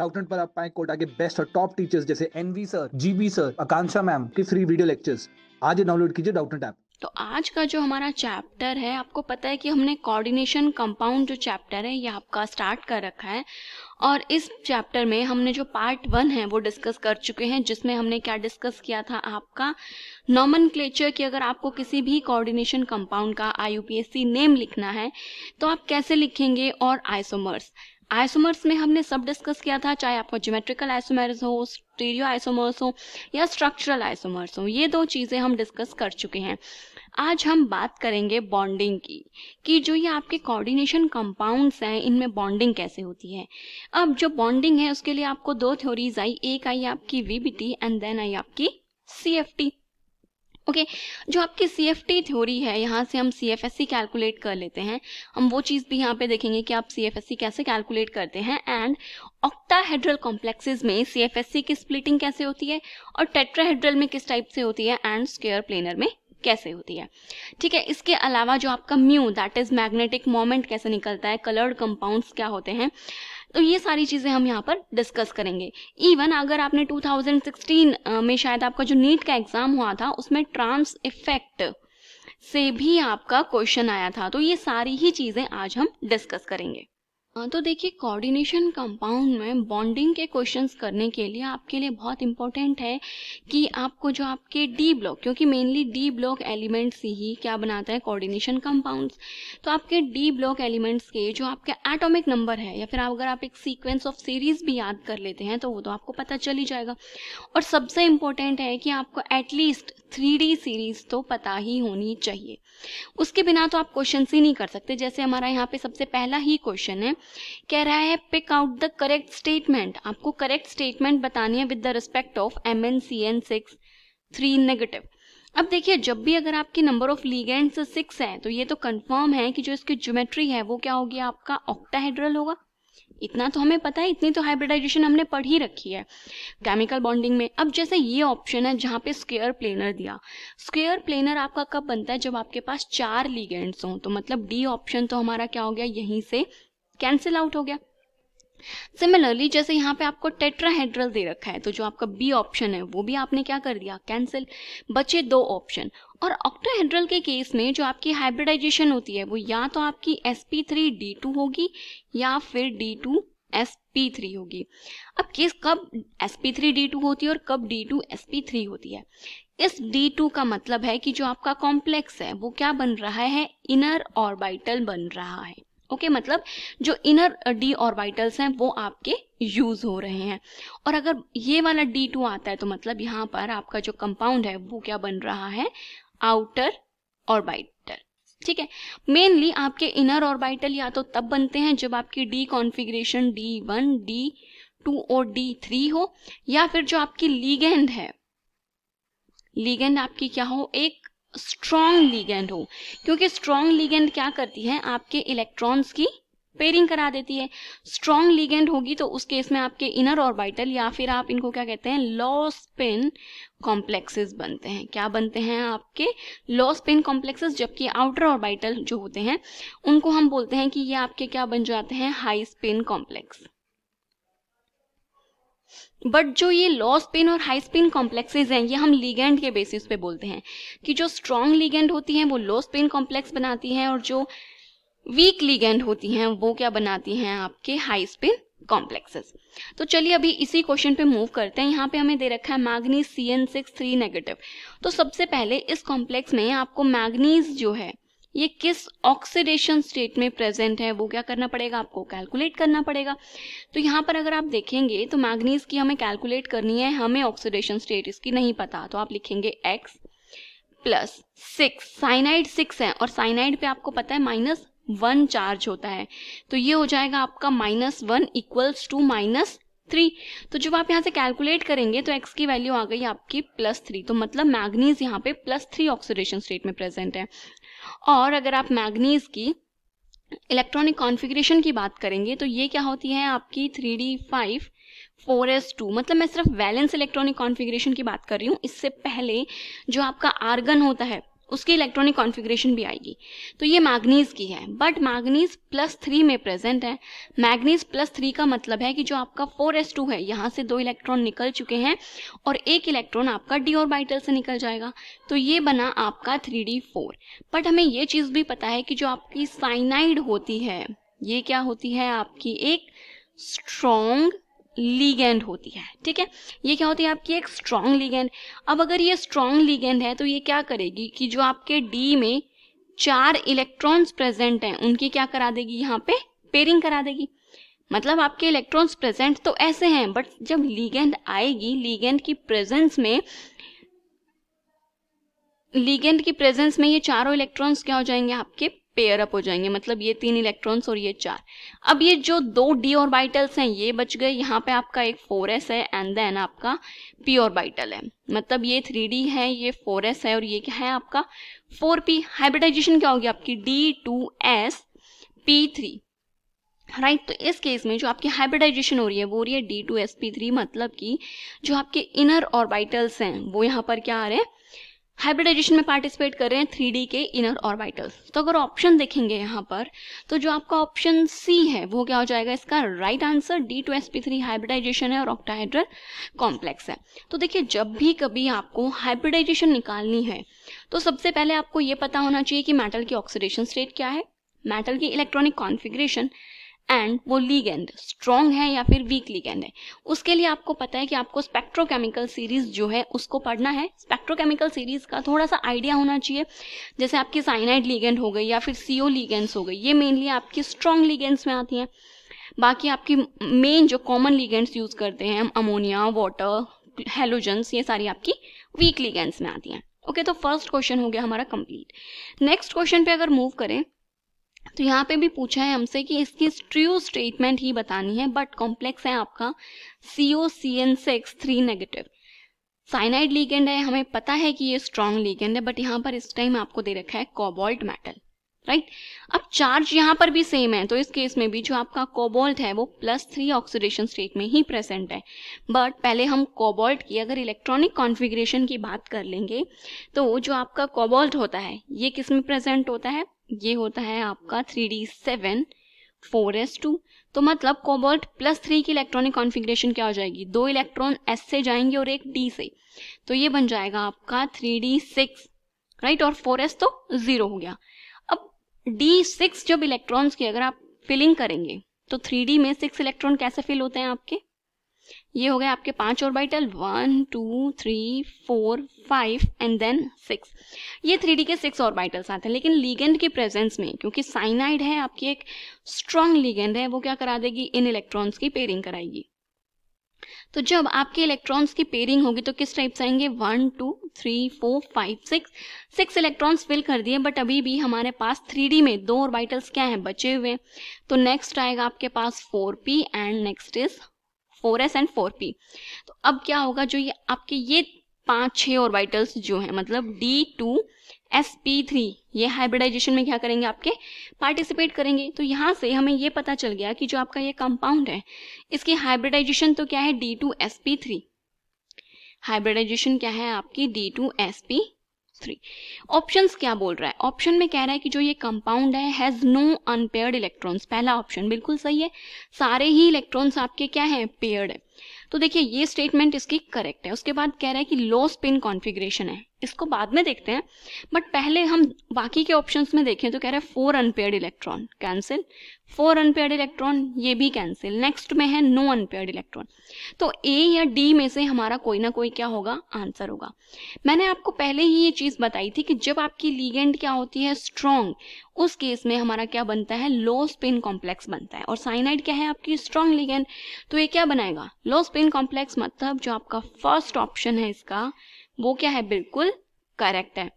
Doubtnut पर आप पाए कोटा के बेस्ट और टॉप टीचर्स जैसे NV sir GB sir Akanksha ma'am की फ्री वीडियो लेक्चर्स आज डाउनलोड कीजिए डाउटनेट ऐप तो आज का जो हमारा चैप्टर है आपको पता है कि हमने कोऑर्डिनेशन कंपाउंड जो चैप्टर है ये आपका स्टार्ट कर रखा है और इस चैप्टर में हमने जो पार्ट वन है वो डिस्कस कर चुके हैं जिसमें हमने क्या डिस्कस किया था आपका नॉमन क्लेचर की अगर आपको किसी भी कोऑर्डिनेशन कंपाउंड का आई नेम लिखना है तो आप कैसे लिखेंगे और आइसोमर्स आइसोमर्स में हमने सब डिस्कस किया था चाहे आपको ज्योमेट्रिकल आइसोमर्स हो स्टीरियो आइसोमर्स हो या स्ट्रक्चरल आइसोमर्स हो ये दो चीज़ें हम डिस्कस कर चुके हैं आज हम बात करेंगे बॉन्डिंग की कि जो ये आपके कोऑर्डिनेशन कंपाउंड्स हैं इनमें बॉन्डिंग कैसे होती है अब जो बॉन्डिंग है उसके लिए आपको दो थ्योरीज आई एक आई आपकी वीबीटी एंड देन आई आपकी सी ओके okay, जो आपकी सी एफ टी थ्योरी है यहाँ से हम C F S C calculate कर लेते हैं हम वो चीज़ भी यहाँ पे देखेंगे कि आप सी एफ एस सी कैसे कैलकुलेट करते हैं एंड ऑक्टाहेड्रल कॉम्प्लेक्सेज में सी एफ एस सी की स्प्लिटिंग कैसे होती है और टेट्राहेड्रल में किस टाइप से होती है एंड स्क्वेयर प्लेनर में कैसे होती है ठीक है इसके अलावा जो आपका mu that is magnetic moment कैसे निकलता है कलर्ड कंपाउंड्स क्या होते हैं तो ये सारी चीज़ें हम यहाँ पर डिस्कस करेंगे इवन अगर आपने 2016 में शायद आपका जो नीट का एग्ज़ाम हुआ था उसमें ट्रांस इफेक्ट से भी आपका क्वेश्चन आया था तो ये सारी ही चीज़ें आज हम डिस्कस करेंगे तो देखिए कोऑर्डिनेशन कंपाउंड में बॉन्डिंग के क्वेश्चंस करने के लिए आपके लिए बहुत इंपॉर्टेंट है कि आपको जो आपके डी ब्लॉक क्योंकि मेनली डी ब्लॉक एलिमेंट्स ही क्या बनाता है कोऑर्डिनेशन कंपाउंड्स तो आपके डी ब्लॉक एलिमेंट्स के जो आपके एटॉमिक नंबर है या फिर अगर आप एक सीक्वेंस ऑफ सीरीज भी याद कर लेते हैं तो वो तो आपको पता चल ही जाएगा और सबसे इंपॉर्टेंट है कि आपको एटलीस्ट थ्री सीरीज तो पता ही होनी चाहिए उसके बिना तो आप क्वेश्चन ही नहीं कर सकते जैसे हमारा यहाँ पे सबसे पहला ही क्वेश्चन है कह रहा है pick out the correct statement आपको करेक्ट स्टेटमेंट बतानी है with the respect of M N C N six three negative अब देखिए जब भी अगर आपकी नंबर ऑफ लीगेंड्स सिक्स है तो ये तो कंफर्म है कि जो इसकी ज्योमेट्री है वो क्या होगी आपका ऑक्टाहेड्रल होगा इतना तो हमें पता है इतनी तो हाइब्रिडाइजेशन हमने पढ़ ही रखी है केमिकल बॉन्डिंग में अब जैसे ये ऑप्शन है जहाँ पे स्क्वेयर प्लेनर दिया स्क्वेयर प्लेनर आपका कब बनता है जब आपके पास चार लीगेंड्स हों तो मतलब डी ऑप्शन तो हमारा क्या हो गया यहीं से कैंसिल आउट हो गया सिमिलरली जैसे यहाँ पे आपको टेट्राहेड्रल दे रखा है तो जो आपका बी ऑप्शन है वो भी आपने क्या कर दिया कैंसिल बचे दो ऑप्शन और ऑक्टोहेड्रल के केस में जो आपकी हाइब्रिडाइजेशन होती है वो या तो आपकी sp3d2 होगी या फिर d2 sp3 होगी अब केस कब sp3d2 होती है और कब d2 sp3 होती है इस d2 का मतलब है कि जो आपका कॉम्प्लेक्स है वो क्या बन रहा है इनर ऑर्बिटल बन रहा है ओके okay, मतलब जो इनर डी ऑर्बिटल्स हैं वो आपके यूज हो रहे हैं और अगर ये वाला डी टू आता है तो मतलब यहाँ पर आपका जो कंपाउंड है वो क्या बन रहा है आउटर ऑर्बिटल ठीक है मेनली आपके इनर ऑर्बिटल या तो तब बनते हैं जब आपकी D configuration D one D two और डी थ्री हो या फिर जो आपकी लीगेंड है लीगेंड आपकी क्या हो एक स्ट्रॉन्ग लीगेंड हो क्योंकि स्ट्रॉन्ग लीगेंड क्या करती है आपके इलेक्ट्रॉन्स की पेयरिंग करा देती है स्ट्रॉन्ग लीगेंड होगी तो उस केस में आपके इनर ऑर्बिटल या फिर आप इनको क्या कहते हैं लॉस पिन कॉम्प्लेक्सेस बनते हैं क्या बनते हैं आपके लॉस पिन कॉम्प्लेक्सेस जबकि आउटर ऑर्बिटल जो होते हैं उनको हम बोलते हैं कि ये आपके क्या बन जाते हैं हाई स्पिन कॉम्प्लेक्स बट जो ये लो स्पिन और हाई स्पिन कॉम्प्लेक्सेज हैं ये हम लीगेंड के बेसिस पे बोलते हैं कि जो स्ट्रॉन्ग लीगेंड होती हैं वो लो स्पिन कॉम्प्लेक्स बनाती हैं और जो वीक लीगेंड होती हैं वो क्या बनाती हैं आपके हाई स्पिन कॉम्प्लेक्सेस तो चलिए अभी इसी क्वेश्चन पे मूव करते हैं यहाँ पे हमें दे रखा है manganese C N six three negative तो सबसे पहले इस कॉम्प्लेक्स में आपको मैग्नीज जो है ये किस ऑक्सीडेशन स्टेट में प्रेजेंट है वो क्या करना पड़ेगा आपको कैलकुलेट करना पड़ेगा तो यहाँ पर अगर आप देखेंगे तो मैग्नीज की हमें कैलकुलेट करनी है हमें ऑक्सीडेशन स्टेट इसकी नहीं पता तो आप लिखेंगे X plus six cyanide six है और साइनाइड पे आपको पता है माइनस वन चार्ज होता है तो ये हो जाएगा आपका minus one equals to minus three तो जब आप यहाँ से कैलकुलेट करेंगे तो एक्स की वैल्यू आ गई आपकी प्लस थ्री तो मतलब मैग्नीज यहाँ पे प्लस थ्री ऑक्सीडेशन स्टेट में प्रेजेंट है और अगर आप मैग्नीज की इलेक्ट्रॉनिक कॉन्फ़िगरेशन की बात करेंगे तो ये क्या होती है आपकी three D five four S two मतलब मैं सिर्फ वैलेंस इलेक्ट्रॉनिक कॉन्फ़िगरेशन की बात कर रही हूँ इससे पहले जो आपका आर्गन होता है उसकी इलेक्ट्रॉनिक कॉन्फ़िगरेशन भी आएगी तो ये मैग्नीज की है बट मैग्नीज प्लस थ्री में प्रेजेंट है मैग्नीज प्लस थ्री का मतलब है कि जो आपका फोर एस टू है यहाँ से दो इलेक्ट्रॉन निकल चुके हैं और एक इलेक्ट्रॉन आपका डी ऑर्बिटल से निकल जाएगा तो ये बना आपका थ्री डी फोर बट हमें ये चीज़ भी पता है कि जो आपकी साइनाइड होती है ये क्या होती है आपकी एक स्ट्रॉन्ग लीगेंड होती है ठीक है ये क्या होती है आपकी एक स्ट्रॉन्ग लीगेंड अब अगर ये स्ट्रॉन्ग लीगेंड है तो ये क्या करेगी कि जो आपके डी में चार इलेक्ट्रॉन्स प्रेजेंट हैं उनकी क्या करा देगी यहाँ पे पेयरिंग करा देगी मतलब आपके इलेक्ट्रॉन्स प्रेजेंट तो ऐसे हैं बट जब लीगेंड आएगी लीगेंड की प्रेजेंस में लीगेंड की प्रेजेंस में ये चारों इलेक्ट्रॉन्स क्या हो जाएंगे आपके पेयर अप हो जाएंगे मतलब ये तीन इलेक्ट्रॉन्स और ये चार अब ये जो दो डी ऑर्बिटल्स हैं ये बच गए यहाँ पे आपका एक 4s है एंड देन आपका पी ऑर्बिटल है मतलब ये 3d है ये 4s है और ये क्या है आपका 4p हाइब्रिडाइजेशन क्या होगी आपकी D two S P three right तो इस केस में जो आपकी हाइब्रिडाइजेशन हो रही है वो हो रही है D two S P three मतलब कि जो आपके इनर बाइटल्स हैं वो यहाँ पर क्या आ रहे हैं हाइब्रिडाइजेशन में पार्टिसिपेट कर रहे हैं थ्री के इनर ऑर्बिटल्स तो अगर ऑप्शन देखेंगे यहाँ पर तो जो आपका ऑप्शन सी है वो क्या हो जाएगा इसका right answer D two S P three hybridization है और ऑक्टाहाइड्रल कॉम्प्लेक्स है तो देखिए जब भी कभी आपको हाइब्रिडाइजेशन निकालनी है तो सबसे पहले आपको ये पता होना चाहिए कि मेटल की ऑक्सीडेशन स्टेट क्या है मेटल की इलेक्ट्रॉनिक कॉन्फिग्रेशन एंड वो लीगेंड स्ट्रॉन्ग है या फिर वीक लीगेंड है उसके लिए आपको पता है कि आपको स्पेक्ट्रोकेमिकल सीरीज जो है उसको पढ़ना है स्पेक्ट्रोकेमिकल सीरीज का थोड़ा सा आइडिया होना चाहिए जैसे आपकी साइनाइड लीगेंड हो गई या फिर सीओ लीगेंड्स हो गई ये मेनली आपकी स्ट्रॉन्ग लीगेंड्स में आती हैं बाकी आपकी मेन जो कॉमन लीगेंड्स यूज़ करते हैं हम अमोनिया वाटर हेलोजेंस ये सारी आपकी वीक लीगेंड्स में आती हैं ओके okay, तो फर्स्ट क्वेश्चन हो गया हमारा कंप्लीट नेक्स्ट क्वेश्चन पे अगर मूव करें तो यहाँ पे भी पूछा है हमसे कि इसकी ट्रू स्टेटमेंट ही बतानी है बट कॉम्प्लेक्स है आपका C O C N six three negative cyanide ligand है हमें पता है कि ये स्ट्रॉन्ग लीगेंड है बट यहाँ पर इस टाइम आपको दे रखा है कोबोल्ट मेटल राइट अब चार्ज यहाँ पर भी सेम है तो इस केस में भी जो आपका कोबोल्ट है वो प्लस थ्री ऑक्सीडेशन स्टेट में ही प्रेजेंट है बट पहले हम कोबोल्ट की अगर इलेक्ट्रॉनिक कॉन्फ़िगरेशन की बात कर लेंगे तो जो आपका कोबोल्ट होता है ये किस में प्रेजेंट होता है ये होता है आपका three D seven four S two तो मतलब कोबोल्ट प्लस थ्री की इलेक्ट्रॉनिक कॉन्फ़िगरेशन क्या हो जाएगी दो इलेक्ट्रॉन एस से जाएंगे और एक डी से तो ये बन जाएगा आपका थ्री डी सिक्स राइट और फोर एस तो ज़ीरो हो गया अब डी सिक्स जब इलेक्ट्रॉन्स की अगर आप फिलिंग करेंगे तो थ्री डी में सिक्स इलेक्ट्रॉन कैसे फिल होते हैं आपके ये हो गए आपके पांच orbital one two three four five and then six ये थ्री डी के सिक्स ऑर्बिटल्स आते हैं लेकिन लीगेंड के प्रेजेंस में क्योंकि साइनाइड है आपकी एक स्ट्रांग लीगेंड है वो क्या करा देगी इन इलेक्ट्रॉन्स की पेयरिंग कराएगी तो जब आपके इलेक्ट्रॉन्स की पेयरिंग होगी तो किस टाइप से आएंगे one two three four five six six electrons fill कर दिए बट अभी भी हमारे पास थ्री में दो ऑर्बिटल्स क्या है बचे हुए तो नेक्स्ट आएगा आपके पास four P and next is four S and four P तो अब क्या होगा जो ये आपके ये पांच छह और वाइटल्स जो हैं मतलब D two S P three ये हाइब्रिडाइजेशन में क्या करेंगे आपके पार्टिसिपेट करेंगे तो यहां से हमें ये पता चल गया कि जो आपका ये कंपाउंड है इसकी हाइब्रिडाइजेशन तो क्या है D two S P three hybridization क्या है आपकी D two S P three option क्या बोल रहा है ऑप्शन में कह रहा है कि जो ये कंपाउंड है हैज नो अनपेयर्ड इलेक्ट्रॉन्स पहला ऑप्शन बिल्कुल सही है सारे ही इलेक्ट्रॉन्स आपके क्या है पेयर्ड है तो देखिए ये स्टेटमेंट इसकी करेक्ट है उसके बाद कह रहा है कि लो स्पिन कॉन्फिग्रेशन है इसको बाद में देखते हैं बट पहले हम बाकी के ऑप्शंस में देखें तो कह रहा है four unpaired electron cancel four unpaired electron ये भी कैंसिल नेक्स्ट में है नो अनपेयर्ड इलेक्ट्रॉन तो ए या डी में से हमारा कोई ना कोई क्या होगा आंसर होगा मैंने आपको पहले ही ये चीज़ बताई थी कि जब आपकी लीगेंड क्या होती है स्ट्रॉन्ग उस केस में हमारा क्या बनता है लो स्पिन कॉम्प्लेक्स बनता है और साइनाइड क्या है आपकी स्ट्रॉन्ग लीगेंड तो ये क्या बनाएगा लो स्पिन कॉम्प्लेक्स मतलब जो आपका फर्स्ट ऑप्शन है इसका वो क्या है बिल्कुल करेक्ट है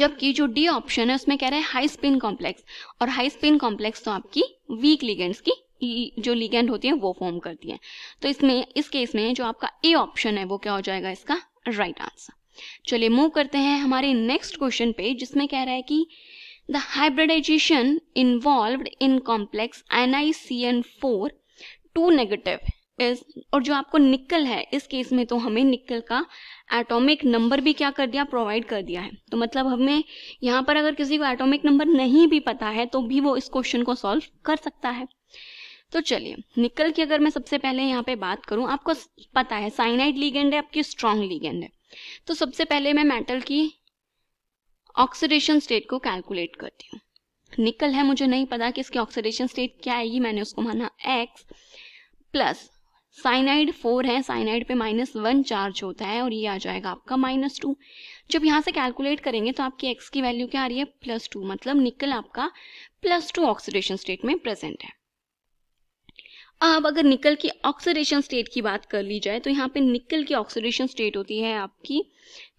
जबकि जो डी ऑप्शन है उसमें कह रहा है हाई स्पिन कॉम्प्लेक्स और हाई स्पिन कॉम्प्लेक्स तो आपकी वीक लिगेंड्स की जो लिगेंड होती है वो फॉर्म करती है तो इसमें इस केस में जो आपका ए ऑप्शन है वो क्या हो जाएगा इसका राइट आंसर चलिए मूव करते हैं हमारे नेक्स्ट क्वेश्चन पे जिसमें कह रहा है कि the hybridization involve in complex N I C N four two negative is और जो आपको निकल है इस केस में तो हमें निकल का एटॉमिक नंबर भी क्या कर दिया प्रोवाइड कर दिया है तो मतलब हमें यहाँ पर अगर किसी को एटॉमिक नंबर नहीं भी पता है तो भी वो इस क्वेश्चन को सॉल्व कर सकता है तो चलिए निकल की अगर मैं सबसे पहले यहाँ पे बात करूँ आपको पता है साइनाइड लीगेंड है आपकी स्ट्रॉन्ग लीगेंड है तो सबसे पहले मैं मेटल की ऑक्सीडेशन स्टेट को कैलकुलेट करती हूँ निकल है मुझे नहीं पता कि इसकी ऑक्सीडेशन स्टेट क्या आएगी मैंने उसको माना एक्स प्लस साइनाइड फोर है साइनाइड पे माइनस वन चार्ज होता है और ये आ जाएगा आपका माइनस टू जब यहाँ से कैलकुलेट करेंगे तो आपकी एक्स की वैल्यू क्या आ रही है प्लस टू मतलब निकल आपका प्लस टू ऑक्सीडेशन स्टेट में प्रेजेंट है अब अगर निकल की ऑक्सीडेशन स्टेट की बात कर ली जाए तो यहाँ पे निकल की ऑक्सीडेशन स्टेट होती है आपकी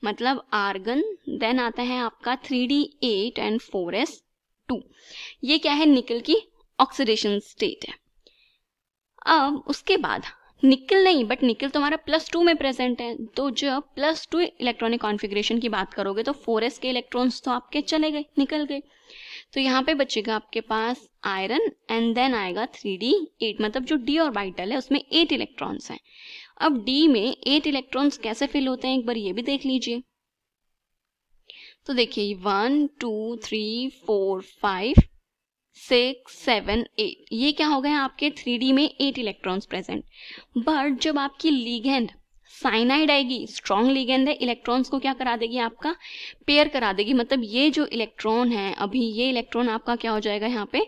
मतलब आर्गन देन आता है आपका three d eight and four S two ये क्या है निकल की ऑक्सीडेशन स्टेट है अब उसके बाद निकल नहीं बट निकल तुम्हारा प्लस टू में प्रेजेंट है तो जब प्लस टू इलेक्ट्रॉनिक कॉन्फिग्रेशन की बात करोगे तो फोर के इलेक्ट्रॉन्स तो आपके चले गए निकल गए तो यहाँ पे बचेगा आपके पास आयरन एंड देन आएगा थ्री डी एट मतलब जो डी और बाइटल है उसमें एट इलेक्ट्रॉन्स हैं अब डी में एट इलेक्ट्रॉन्स कैसे फिल होते हैं एक बार ये भी देख लीजिए तो देखिए one two three four five six seven eight ये क्या हो गए आपके थ्री डी में एट इलेक्ट्रॉन्स प्रेजेंट बट जब आपकी लीगेंड साइनाइड आएगी स्ट्रॉन्ग लीगेंड है इलेक्ट्रॉन्स को क्या करा देगी आपका पेयर करा देगी मतलब ये जो इलेक्ट्रॉन है अभी ये इलेक्ट्रॉन आपका क्या हो जाएगा यहाँ पे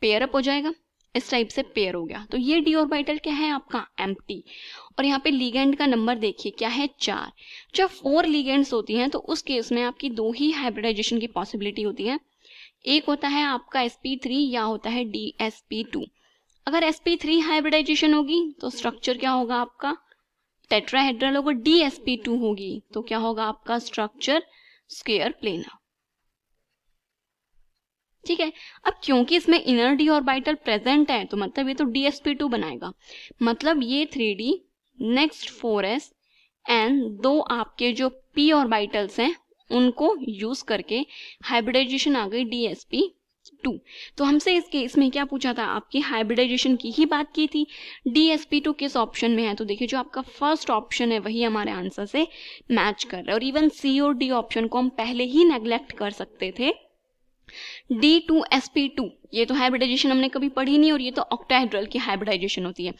पेयर अप हो जाएगा इस टाइप से पेयर हो गया तो ये डी ऑर्बिटल क्या है आपका एम और यहाँ पे लीगेंड का नंबर देखिए क्या है चार जब फोर लीगेंड्स होती हैं तो उस केस में आपकी दो ही हाइब्रिडाइजेशन की पॉसिबिलिटी होती है एक होता है आपका sp3 या होता है dsp2 अगर sp3 हाइब्रिडाइजेशन होगी तो स्ट्रक्चर क्या होगा आपका टेट्राहेड्रल होगा dsp2 होगी तो क्या होगा आपका स्ट्रक्चर स्क्वेयर प्लेनर ठीक है अब क्योंकि इसमें इनर डी ऑर्बिटल प्रेजेंट है तो मतलब ये तो डीएसपी बनाएगा मतलब ये three d next four S and दो आपके जो पी ऑर्बिटल्स हैं उनको यूज करके हाइब्रिडाइजेशन आ गई डीएसपी टू तो हमसे इस केस में क्या पूछा था आपकी हाइब्रिडाइजेशन की ही बात की थी डीएसपी टू किस ऑप्शन में है तो देखिए जो आपका फर्स्ट ऑप्शन है वही हमारे आंसर से मैच कर रहा है और इवन सी और डी ऑप्शन को हम पहले ही नेग्लेक्ट कर सकते थे d two S p two ये तो हाइब्रिडाइजेशन हमने कभी पढ़ी नहीं और ये तो ऑक्टाहाइड्रल की हाइब्रिडाइजेशन होती है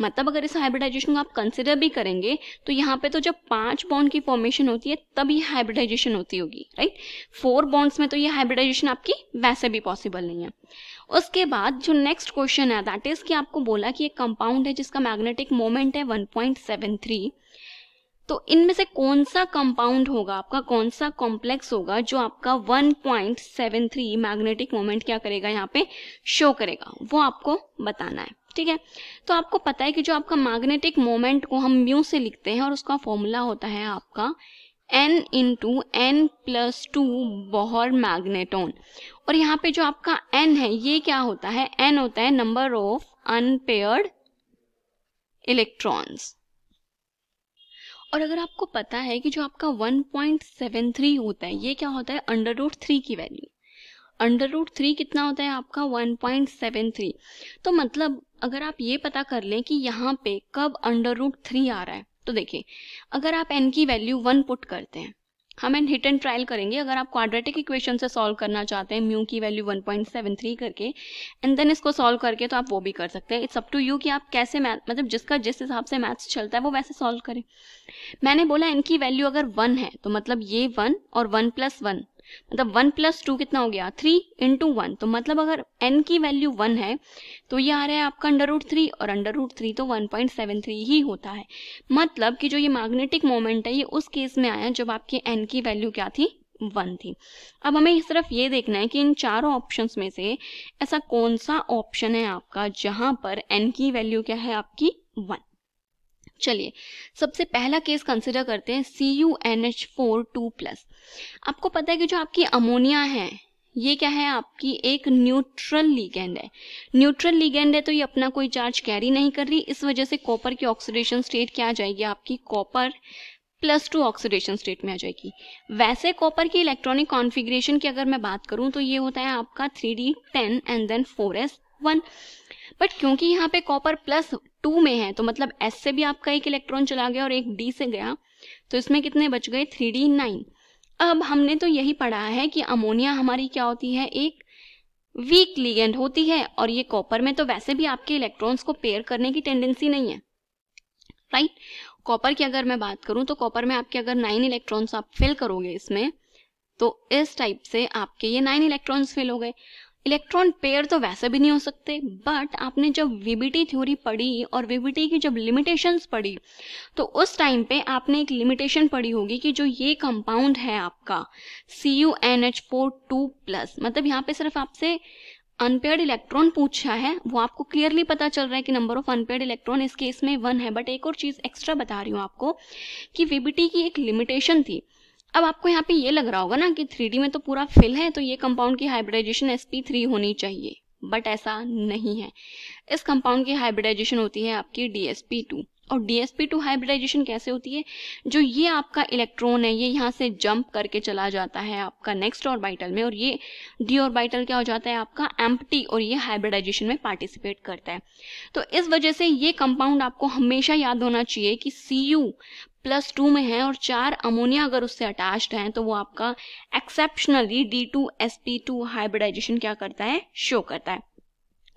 मतलब अगर इस हाइब्रिडाइजेशन को आप कंसिडर भी करेंगे तो यहाँ पे तो जब पांच बॉन्ड की फॉर्मेशन होती है तब ये हाइब्रिडाइजेशन होती होगी राइट फोर बॉन्ड्स में तो ये हाइब्रिडाइजेशन आपकी वैसे भी पॉसिबल नहीं है उसके बाद जो नेक्स्ट क्वेश्चन है दैट इज कि आपको बोला कि एक कंपाउंड है जिसका मैग्नेटिक मोमेंट है वन तो इनमें से कौन सा कंपाउंड होगा आपका कौन सा कॉम्प्लेक्स होगा जो आपका 1.73 मैग्नेटिक मोमेंट क्या करेगा यहाँ पे शो करेगा वो आपको बताना है ठीक है तो आपको पता है कि जो आपका मैग्नेटिक मोमेंट को हम म्यू से लिखते हैं और उसका फॉर्मूला होता है आपका n into n plus two Bohr magneton और यहाँ पे जो आपका एन है ये क्या होता है एन होता है नंबर ऑफ अनपेयर्ड इलेक्ट्रॉन्स और अगर आपको पता है कि जो आपका 1.73 होता है ये क्या होता है अंडर रूट थ्री की वैल्यू अंडर रूट थ्री कितना होता है आपका 1.73 तो मतलब अगर आप ये पता कर लें कि यहाँ पे कब अंडर रूट थ्री आ रहा है तो देखिए अगर आप एन की वैल्यू वन पुट करते हैं हम एंड हिट एंड ट्रायल करेंगे अगर आप क्वाड्रेटिक इक्वेशन से सॉल्व करना चाहते हैं म्यू की वैल्यू 1.73 करके एंड देन इसको सॉल्व करके तो आप वो भी कर सकते हैं इट्स अप टू यू कि आप कैसे मैथ मतलब जिसका जिस हिसाब से मैथ्स चलता है वो वैसे सॉल्व करें मैंने बोला इनकी वैल्यू अगर वन है तो मतलब ये वन और वन प्लस वन मतलब वन प्लस टू कितना हो गया थ्री इंटू वन तो मतलब अगर एन की वैल्यू वन है तो ये आ रहा है आपका अंडर रूट थ्री और अंडर रूट थ्री तो वन पॉइंट सेवन थ्री ही होता है मतलब कि जो ये मैग्नेटिक मोमेंट है ये उस केस में आया जब आपके एन की वैल्यू क्या थी वन थी अब हमें सिर्फ ये देखना है कि इन चारों ऑप्शन में से ऐसा कौन सा ऑप्शन है आपका जहां पर एन की वैल्यू क्या है आपकी वन चलिए सबसे पहला केस कंसिडर करते हैं C U N H four two plus आपको पता है कि जो आपकी अमोनिया है ये क्या है आपकी एक न्यूट्रल लीगेंड है न्यूट्रल लीगेंड है तो ये अपना कोई चार्ज कैरी नहीं कर रही इस वजह से कॉपर की ऑक्सीडेशन स्टेट क्या आ जाएगी आपकी copper plus two oxidation state में आ जाएगी वैसे कॉपर की इलेक्ट्रॉनिक कॉन्फिग्रेशन की अगर मैं बात करूं तो ये होता है आपका three d ten and then four s one but क्योंकि यहाँ पे कॉपर प्लस टू में है तो मतलब एस से भी आपका एक इलेक्ट्रॉन चला गया और एक डी से गया तो इसमें कितने बच गए थ्री डी नाइन अब हमने तो यही पढ़ा है कि अमोनिया हमारी क्या होती है एक वीक लिगेंड होती है और ये कॉपर में तो वैसे भी आपके इलेक्ट्रॉन्स को पेयर करने की टेंडेंसी नहीं है राइट कॉपर की अगर मैं बात करूं तो कॉपर में आपके अगर नाइन इलेक्ट्रॉन्स आप फिल करोगे इसमें तो इस टाइप से आपके ये नाइन इलेक्ट्रॉन्स फिल हो गए इलेक्ट्रॉन पेयर तो वैसे भी नहीं हो सकते बट आपने जब वीबीटी थ्योरी पढ़ी और वीबीटी की जब लिमिटेशंस पढ़ी तो उस टाइम पे आपने एक लिमिटेशन पढ़ी होगी कि जो ये कंपाउंड है आपका C U N H four two plus मतलब यहाँ पे सिर्फ आपसे अनपेड इलेक्ट्रॉन पूछा है वो आपको क्लियरली पता चल रहा है कि नंबर ऑफ अनपेड इलेक्ट्रॉन इस केस में वन है बट एक और चीज एक्स्ट्रा बता रही हूँ आपको कि वीबीटी की एक लिमिटेशन थी अब आपको यहाँ पे ये लग रहा होगा ना कि थ्री में तो पूरा फिल है तो ये कंपाउंड की हाइब्रिडाइजेशन एस होनी चाहिए बट ऐसा नहीं है इस कंपाउंड की हाइब्रिडाइजेशन होती है आपकी DsP2 और DsP2 हाइब्रिडाइजेशन कैसे होती है जो ये आपका इलेक्ट्रॉन है ये यहाँ से जंप करके चला जाता है आपका नेक्स्ट ऑर्बिटल में और ये डी ऑर्बिटल क्या हो जाता है आपका एम्पटी और ये हाइब्रिडाइजेशन में पार्टिसिपेट करता है तो इस वजह से ये कंपाउंड आपको हमेशा याद होना चाहिए कि सी प्लस टू में है और चार अमोनिया अगर उससे अटैच्ड हैं तो वो आपका exceptionally d two S p two hybridization क्या करता है शो करता है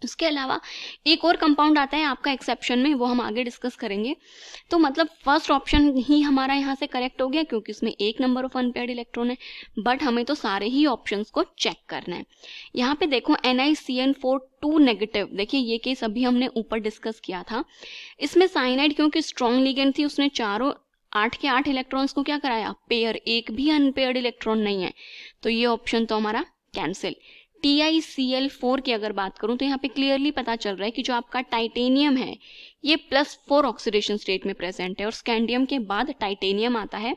उसके अलावा एक और कंपाउंड आता है आपका एक्सेप्शन में वो हम आगे डिस्कस करेंगे तो मतलब फर्स्ट ऑप्शन ही हमारा यहाँ से करेक्ट हो गया क्योंकि उसमें एक नंबर ऑफ अनपेड इलेक्ट्रॉन है बट हमें तो सारे ही ऑप्शंस को चेक करना है यहाँ पे देखो N I C N four two negative देखिए ये केस अभी हमने ऊपर डिस्कस किया था इसमें साइनाइड क्योंकि स्ट्रॉन्ग लीगेंड थी उसने चारों आठ के आठ इलेक्ट्रॉन्स को क्या कराया पेयर एक भी अनपेयर्ड इलेक्ट्रॉन नहीं है तो ये ऑप्शन तो हमारा cancel T I C L four की अगर बात करूं तो यहाँ पे क्लियरली पता चल रहा है कि जो आपका टाइटेनियम है ये प्लस फोर ऑक्सीडेशन स्टेट में प्रेजेंट है और स्कैंडियम के बाद टाइटेनियम आता है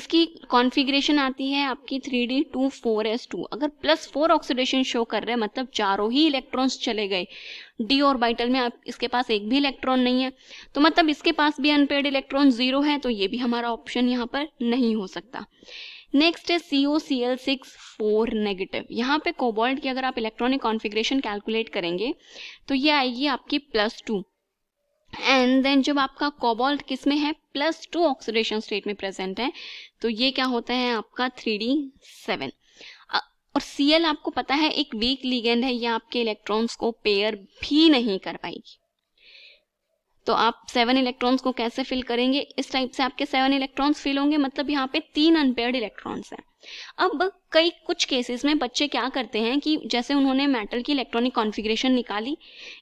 इसकी कॉन्फ़िगरेशन आती है आपकी three d two four S two अगर प्लस फोर ऑक्सीडेशन शो कर रहे हैं मतलब चारों ही इलेक्ट्रॉन्स चले गए डी ऑर्बिटल में आप इसके पास एक भी इलेक्ट्रॉन नहीं है तो मतलब इसके पास भी अनपेड इलेक्ट्रॉन जीरो है तो ये भी हमारा ऑप्शन यहाँ पर नहीं हो सकता नेक्स्ट है C O C L six four negative यहाँ पे कोबॉल्ट की अगर आप इलेक्ट्रॉनिक कॉन्फिग्रेशन कैलकुलेट करेंगे तो ये आएगी आपकी प्लस टू एंड देन जब आपका कोबॉल्ट किस में है प्लस टू ऑक्सीडेशन स्टेट में प्रेजेंट है तो ये क्या होता है आपका थ्री डी सेवन और सी एल आपको पता है एक वीक लीगेंड है ये आपके इलेक्ट्रॉन्स को पेयर भी नहीं कर पाएगी तो आप सेवन इलेक्ट्रॉन्स को कैसे फिल करेंगे इस टाइप से आपके सेवन इलेक्ट्रॉन्स फिल होंगे मतलब यहाँ पे तीन अनपेयर्ड इलेक्ट्रॉन्स हैं अब कई कुछ केसेस में बच्चे क्या करते हैं कि जैसे उन्होंने मेटल की इलेक्ट्रॉनिक कॉन्फ़िगरेशन निकाली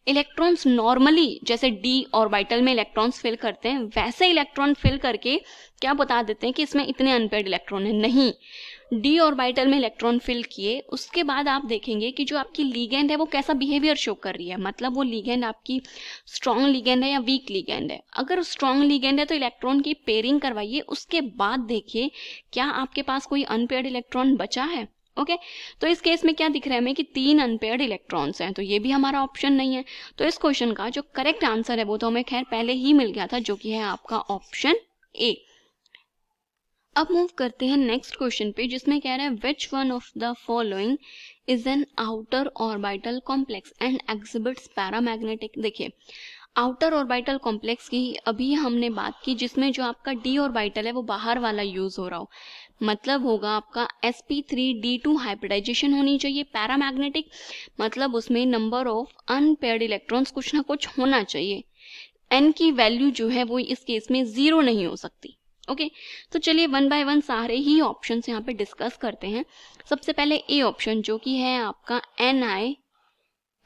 इलेक्ट्रॉन्स नॉर्मली जैसे डी ऑर्बिटल में इलेक्ट्रॉन्स फिल करते हैं वैसे इलेक्ट्रॉन फिल करके क्या बता देते हैं कि इसमें इतने अनपेड इलेक्ट्रॉन है नहीं डी ऑर्बिटल में इलेक्ट्रॉन फिल किए उसके बाद आप देखेंगे कि जो आपकी लीगेंड है वो कैसा बिहेवियर शो कर रही है मतलब वो लीगेंड आपकी स्ट्रॉन्ग लीगेंड है या वीक लीगेंड है अगर स्ट्रॉन्ग लीगेंड है तो इलेक्ट्रॉन की पेयरिंग करवाइए उसके बाद देखिए क्या आपके पास कोई अनपेड इलेक्ट्रॉन बचा है ओके okay? तो इस केस में क्या दिख रहा है हमें कि तीन अनपेड इलेक्ट्रॉन्स हैं तो ये भी हमारा ऑप्शन नहीं है तो इस क्वेश्चन का जो करेक्ट आंसर है वो तो हमें खैर पहले ही मिल गया था जो कि है आपका ऑप्शन ए अब मूव करते हैं नेक्स्ट क्वेश्चन पे जिसमें कह रहा है which one of the following is an outer orbital complex and exhibits paramagnetic देखिए आउटर ऑर्बिटल कॉम्प्लेक्स की अभी हमने बात की जिसमें जो आपका डी ऑर्बिटल है वो बाहर वाला यूज हो रहा हो मतलब होगा आपका sp3d2 हाइब्रिडाइजेशन होनी चाहिए पैरामैग्नेटिक मतलब उसमें नंबर ऑफ अनपेयर्ड इलेक्ट्रॉन्स कुछ ना कुछ होना चाहिए n की वैल्यू जो है वो इस केस में जीरो नहीं हो सकती ओके तो चलिए वन बाय वन सारे ही ऑप्शन यहाँ पे डिस्कस करते हैं सबसे पहले ए ऑप्शन जो कि है आपका N I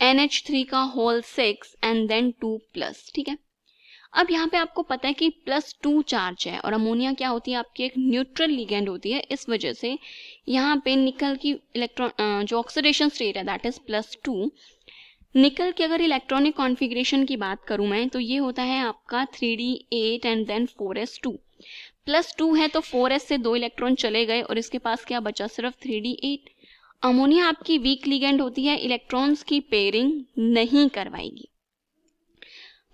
N H three का whole six and then two plus ठीक है अब यहाँ पे आपको पता है कि प्लस टू चार्ज है और अमोनिया क्या होती है आपकी एक न्यूट्रल लिगेंड होती है इस वजह से यहाँ पे निकल की इलेक्ट्रॉन जो ऑक्सीडेशन स्टेट है that is plus two nickel की अगर इलेक्ट्रॉनिक कॉन्फ़िगरेशन की बात करूँ मैं तो ये होता है आपका three d eight and then four S two plus two है तो फोर एस से दो इलेक्ट्रॉन चले गए और इसके पास क्या बचा सिर्फ थ्री डी एट अमोनिया आपकी वीक लिगेंड होती है इलेक्ट्रॉन्स की पेयरिंग नहीं करवाएगी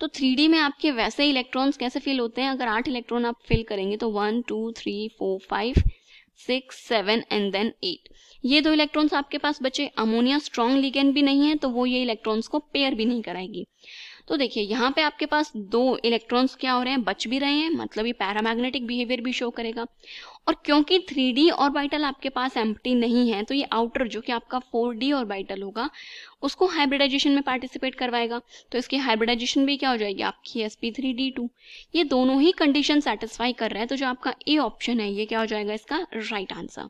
तो थ्री में आपके वैसे इलेक्ट्रॉन्स कैसे फिल होते हैं अगर आठ इलेक्ट्रॉन आप फिल करेंगे तो one two three four five six seven and then eight ये दो इलेक्ट्रॉन्स आपके पास बचे अमोनिया स्ट्रॉन्ग लिगेंड भी नहीं है तो वो ये इलेक्ट्रॉन्स को पेयर भी नहीं कराएगी तो देखिए यहाँ पे आपके पास दो इलेक्ट्रॉन्स क्या हो रहे हैं बच भी रहे हैं मतलब ये पैरामैग्नेटिक बिहेवियर भी शो करेगा और क्योंकि थ्री डी ऑर्बिटल आपके पास एम्प्टी नहीं है तो ये आउटर जो कि आपका फोर डी ऑर्बिटल होगा उसको हाइब्रिडाइजेशन में पार्टिसिपेट करवाएगा तो इसकी हाइब्रिडाइजेशन भी क्या हो जाएगी आपकी s P three d two ये दोनों ही कंडीशन सेटिस्फाई कर रहा है तो जो आपका ए ऑप्शन है ये क्या हो जाएगा इसका राइट right आंसर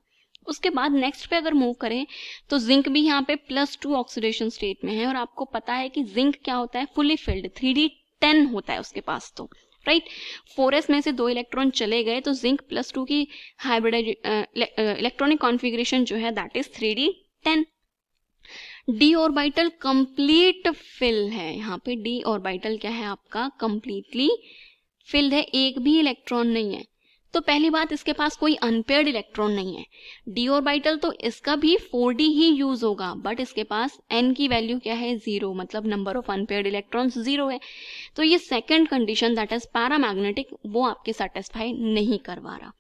उसके बाद नेक्स्ट पे अगर मूव करें तो जिंक भी यहाँ पे प्लस टू ऑक्सीडेशन स्टेट में है और आपको पता है कि जिंक क्या होता है fully filled three d ten होता है उसके पास तो राइट फोर में से दो इलेक्ट्रॉन चले गए तो जिंक प्लस टू की हाइब्रिड इलेक्ट्रॉनिक कॉन्फिग्रेशन जो है that is three d ten d orbital complete fill है यहाँ पे डी ऑर्बिटल क्या है आपका कंप्लीटली फिल्ड है एक भी इलेक्ट्रॉन नहीं है तो पहली बात इसके पास कोई अनपेड इलेक्ट्रॉन नहीं है डी ऑर्बिटल तो इसका भी 4d ही यूज होगा बट इसके पास n की वैल्यू क्या है जीरो मतलब number of unpaired electrons zero है तो ये second condition that is paramagnetic वो आपके सेटिस्फाई नहीं करवा रहा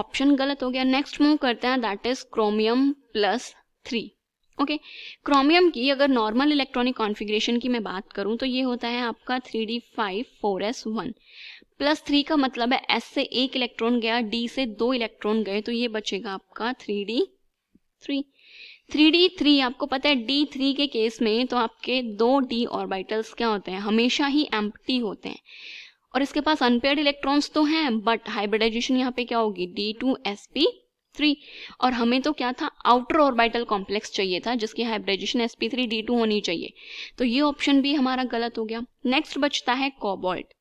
ऑप्शन गलत हो गया नेक्स्ट मूव करते हैं that is chromium plus three okay chromium की अगर नॉर्मल इलेक्ट्रॉनिक कॉन्फ़िगरेशन की मैं बात करूं तो ये होता है आपका three D five four s one plus three का मतलब है एस से एक इलेक्ट्रॉन गया डी से दो इलेक्ट्रॉन गए तो ये बचेगा आपका three d three three d three आपको पता है डी थ्री के केस में तो आपके दो डी ऑर्बिटल्स क्या होते हैं हमेशा ही एम्प्टी होते हैं और इसके पास अनपेड इलेक्ट्रॉन्स तो हैं बट हाइब्रिडाइजेशन यहाँ पे क्या होगी d two S P three और हमें तो क्या था आउटर ऑर्बिटल कॉम्प्लेक्स चाहिए था जिसकी hybridization s P three d two होनी चाहिए तो ये ऑप्शन भी हमारा गलत हो गया नेक्स्ट बचता है कॉबॉल्ट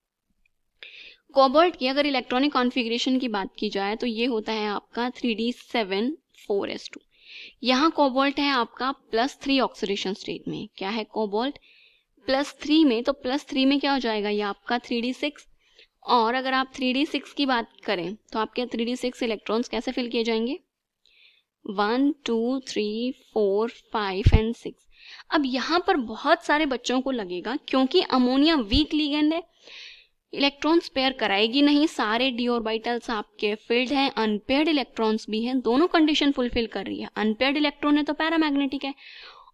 कोबर्ट की अगर इलेक्ट्रॉनिक कॉन्फ़िगरेशन की बात की जाए तो ये होता है आपका three D seven four S two यहाँ कोबोल्ट है आपका प्लस थ्री ऑक्सीडेशन स्टेट में क्या है कोबोल्ट प्लस थ्री में तो प्लस थ्री में क्या हो जाएगा ये आपका थ्री डी सिक्स और अगर आप थ्री डी सिक्स की बात करें तो आपके थ्री डी सिक्स इलेक्ट्रॉन्स कैसे फिल किए जाएंगे one two three four five and six अब यहाँ पर बहुत सारे बच्चों को लगेगा क्योंकि अमोनिया वीक लीगेंड है इलेक्ट्रॉन्स पेयर कराएगी नहीं सारे डी ऑर्बिटल्स आपके फील्ड हैं अनपेयर्ड इलेक्ट्रॉन्स भी हैं दोनों कंडीशन फुलफिल कर रही है अनपेयर्ड इलेक्ट्रॉन है तो पैरामैग्नेटिक है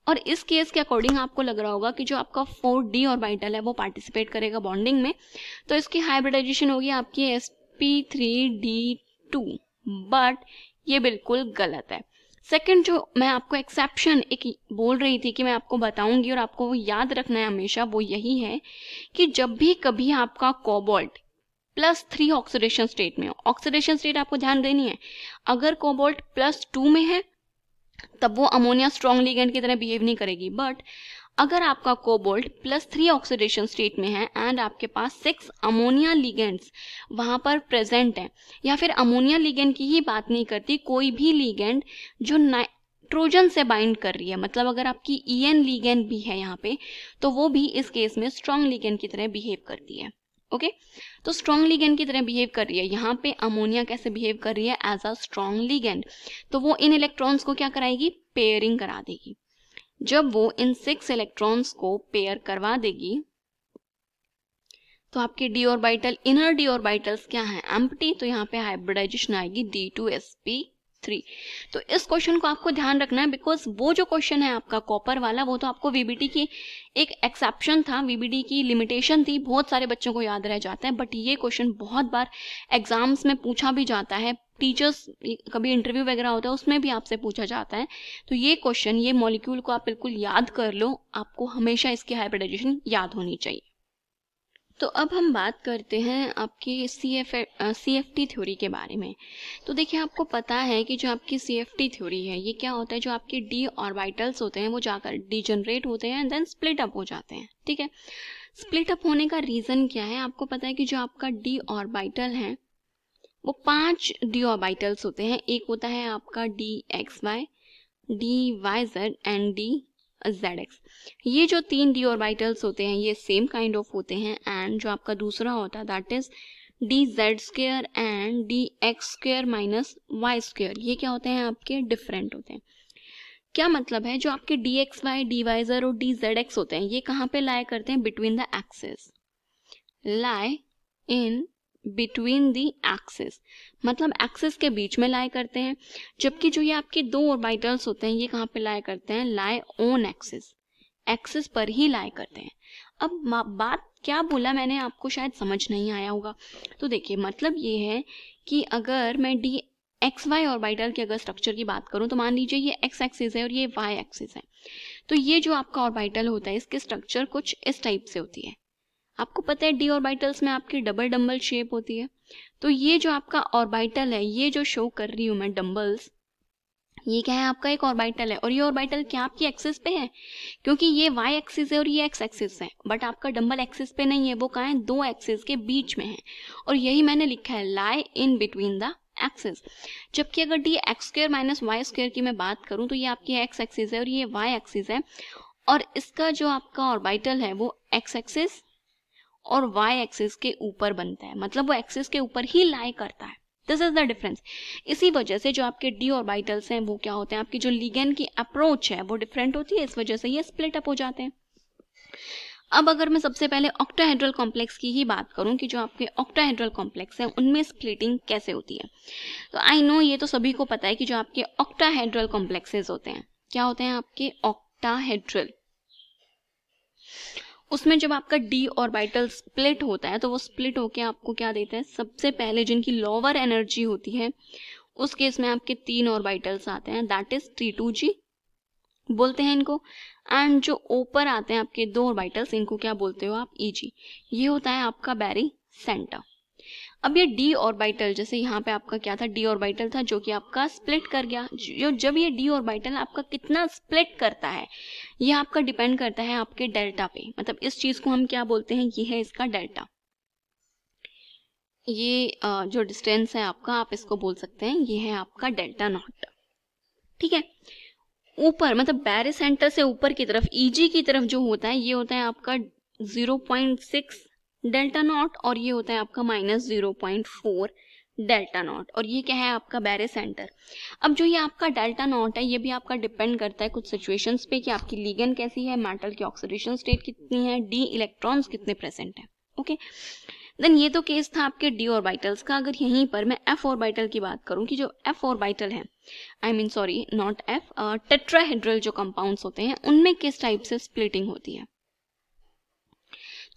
और इस केस के अकॉर्डिंग आपको लग रहा होगा कि जो आपका फोर डी ऑर्बिटल है वो पार्टिसिपेट करेगा बॉन्डिंग में तो इसकी हाइब्रिडाइजेशन होगी आपकी s P three d two but ये बिल्कुल गलत है सेकंड जो मैं आपको एक्सेप्शन एक बोल रही थी कि मैं आपको बताऊंगी और आपको वो याद रखना है हमेशा वो यही है कि जब भी कभी आपका cobalt plus three oxidation state में हो ऑक्सीडेशन स्टेट आपको ध्यान देनी है अगर कोबोल्ट प्लस टू में है तब वो अमोनिया स्ट्रॉन्ग लीगेंट की तरह बिहेव नहीं करेगी बट अगर आपका cobalt plus three oxidation state में है एंड आपके पास सिक्स अमोनिया लीगेंड्स वहाँ पर प्रेजेंट हैं या फिर अमोनिया लीगेंड की ही बात नहीं करती कोई भी लीगेंड जो नाइट्रोजन से बाइंड कर रही है मतलब अगर आपकी ई एन लीगेंड भी है यहाँ पे तो वो भी इस केस में स्ट्रॉन्ग लीगेंट की तरह बिहेव करती है ओके तो स्ट्रॉन्ग लीगेंट की तरह बिहेव कर रही है यहाँ पे अमोनिया कैसे बिहेव कर रही है एज अ स्ट्रॉन्ग लीगेंड तो वो इन इलेक्ट्रॉन्स को क्या कराएगी पेयरिंग करा देगी जब वो इन सिक्स इलेक्ट्रॉन्स को पेयर करवा देगी तो आपके d orbital inner d orbitals क्या है एम्प्टी तो यहाँ पे हाइब्रिडाइजेशन आएगी d two S P three तो इस क्वेश्चन को आपको ध्यान रखना है बिकॉज वो जो क्वेश्चन है आपका कॉपर वाला वो तो आपको वीबीटी की एक एक्सेप्शन था वीबीटी की लिमिटेशन थी बहुत सारे बच्चों को याद रह जाता है बट ये क्वेश्चन बहुत बार एग्जाम्स में पूछा भी जाता है टीचर्स कभी इंटरव्यू वगैरह होता है उसमें भी आपसे पूछा जाता है तो ये क्वेश्चन ये मॉलिक्यूल को आप बिल्कुल याद कर लो आपको हमेशा इसकी हाइब्रिडाइजेशन याद होनी चाहिए तो अब हम बात करते हैं आपकी C F C F T theory के बारे में तो देखिए आपको पता है कि जो आपकी सी एफ टी थ्योरी है ये क्या होता है जो आपके डी ऑर्बिटल्स होते हैं वो जाकर डिजनरेट होते हैं एंड देन स्प्लिट अप हो जाते हैं ठीक है स्प्लिट अप होने का रीज़न क्या है आपको पता है कि जो आपका डी ऑर्बिटल है वो पांच डी ऑर्बिटल्स होते हैं एक होता है आपका d x y d y z and d z x ये जो तीन डी ऑर्बिटल्स होते हैं ये सेम काइंड ऑफ होते हैं एंड जो आपका दूसरा होता है that is d z square and d x square minus y square ये क्या होते हैं आपके डिफरेंट होते हैं क्या मतलब है जो आपके d x y d y z और डी जेड एक्स होते हैं ये कहाँ पे लाए करते हैं between the axes lie in between the axis मतलब एक्सेस के बीच में लाए करते हैं जबकि जो ये आपके दो ऑर्बिटल्स होते हैं ये कहाँ पे लाए करते हैं लाई ऑन एक्सिस एक्सेस पर ही लाए करते हैं अब बात क्या बोला मैंने आपको शायद समझ नहीं आया होगा तो देखिए मतलब ये है कि अगर मैं डी एक्स वाई ऑर्बिटल की अगर स्ट्रक्चर की बात करूं तो मान लीजिए ये एक्स एक्सिस है और ये वाई एक्सिस है तो ये जो आपका ऑर्बिटल होता है इसके स्ट्रक्चर कुछ इस टाइप से होती है आपको पता है डी ऑर्बिटल्स में आपकी डबल डम्बल शेप होती है तो ये जो आपका ऑर्बिटल है ये जो शो कर रही हूँ मैं डम्बल्स ये क्या है आपका एक ऑर्बिटल है और ये ऑर्बिटल क्या आपकी एक्सिस पे है क्योंकि ये वाई एक्सिस है और ये एक्स एक्सिस है बट आपका डम्बल एक्सिस पे नहीं है वो कहा है दो एक्सिस के बीच में है और यही मैंने लिखा है lie in between the axis जबकि अगर d x square minus y square की मैं बात करूं तो ये आपकी एक्स एक्सिस है और ये वाई एक्सिस है और इसका जो आपका ऑर्बिटल है वो एक्स एक्सिस और y एक्सिस के ऊपर बनता है मतलब वो एक्सिस के ऊपर ही लाई करता है दिस इज द डिफरेंस इसी वजह से जो आपके डी और बाइटल्स हैं वो क्या होते हैं आपकी जो लिगेन की अप्रोच है वो डिफरेंट होती है इस वजह से ये स्प्लिट अप हो जाते हैं अब अगर मैं सबसे पहले ऑक्टाहेड्रल कॉम्प्लेक्स की ही बात करूं कि जो आपके ऑक्टाहेड्रल कॉम्प्लेक्स हैं उनमें स्प्लिटिंग कैसे होती है तो आई नो ये तो सभी को पता है कि जो आपके ऑक्टाहेड्रल कॉम्प्लेक्सेस होते हैं क्या होते हैं आपके ऑक्टाहेड्रल उसमें जब आपका डी ऑर्बिटल स्प्लिट होता है तो वो स्प्लिट होके आपको क्या देता है सबसे पहले जिनकी लोअर एनर्जी होती है उस केस में आपके तीन ऑर्बिटल्स आते हैं that is t two g बोलते हैं इनको एंड जो ऊपर आते हैं आपके दो ऑर्बिटल्स इनको क्या बोलते हो आप ई e जी ये होता है आपका बैरी सेंटर अब ये डी ऑर्बिटल जैसे यहाँ पे आपका क्या था डी ऑर्बिटल था जो कि आपका स्प्लिट कर गया जो जब ये डी ऑर्बिटल आपका कितना स्प्लिट करता है ये आपका डिपेंड करता है आपके डेल्टा पे मतलब इस चीज को हम क्या बोलते हैं ये है इसका डेल्टा ये जो डिस्टेंस है आपका आप इसको बोल सकते हैं ये है आपका डेल्टा नॉट ठीक है ऊपर मतलब बैरिसेंटर से ऊपर की तरफ ईजी e की तरफ जो होता है ये होता है आपका zero point six delta naught और ये होता है आपका minus zero point four delta naught और ये क्या है आपका बैरे सेंटर अब जो ये आपका डेल्टा नॉट है ये भी आपका डिपेंड करता है कुछ सिचुएशंस पे कि आपकी लीगन कैसी है मेटल की ऑक्सीडेशन स्टेट कितनी है डी इलेक्ट्रॉन्स कितने प्रेजेंट है ओके देन ये तो केस था आपके डी बाइटल्स का अगर यहीं पर मैं एफ बाइटल की बात करूं कि जो एफ बाइटल है I mean sorry not f tetrahedral जो कंपाउंड्स होते हैं उनमें किस टाइप से स्प्लिटिंग होती है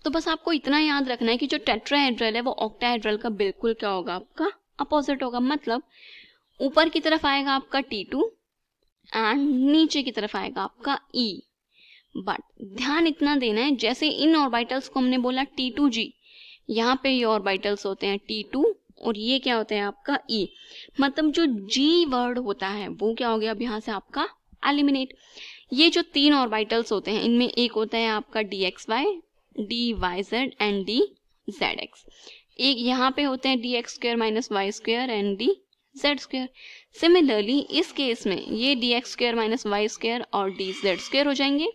तो बस आपको इतना याद रखना है कि जो टेट्राहेड्रल है वो ऑक्टाहेड्रल का बिल्कुल क्या होगा आपका अपोजिट होगा मतलब ऊपर की तरफ आएगा आपका टी टू एंड नीचे की तरफ आएगा आपका ई e. बट ध्यान इतना देना है जैसे इन ऑर्बिटल्स को हमने बोला टी टू जी यहाँ पे ये ऑर्बिटल्स होते हैं टी टू और ये क्या होता है आपका ई e. मतलब जो जी वर्ड होता है वो क्या हो गया अब यहाँ से आपका एलिमिनेट ये जो तीन ऑर्बिटल्स होते हैं इनमें एक होता है आपका d x y d y z and d z x एक यहाँ पे होते हैं d x square minus y square and d z square similarly इस केस में ये d x square minus y square और डी जेड स्क्र हो जाएंगे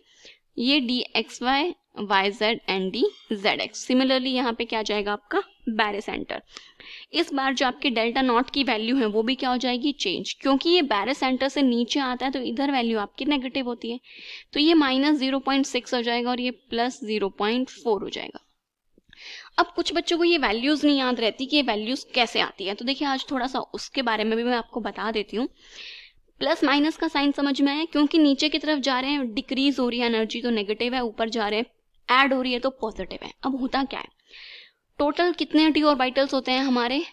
ये d x y y z and d z x similarly यहाँ पे क्या जाएगा आपका बैरे सेंटर इस बार जो आपके डेल्टा नॉट की वैल्यू है वो भी क्या हो जाएगी चेंज क्योंकि ये बैरे सेंटर से नीचे आता है तो इधर वैल्यू आपकी नेगेटिव होती है तो ये माइनस जीरो पॉइंट सिक्स हो जाएगा और ये प्लस जीरो पॉइंट फोर हो जाएगा अब कुछ बच्चों को ये वैल्यूज़ नहीं याद रहती कि ये वैल्यूज़ कैसे आती है तो देखिए आज थोड़ा सा उसके बारे में भी मैं आपको बता देती हूँ प्लस माइनस का साइन समझ में आया क्योंकि नीचे की तरफ जा रहे हैं डिक्रीज हो रही है एनर्जी तो नेगेटिव है ऊपर जा रहे हैं एड हो रही है तो पॉजिटिव है अब होता क्या है टोटल कितने डी ऑर्बिटल्स होते हैं हमारे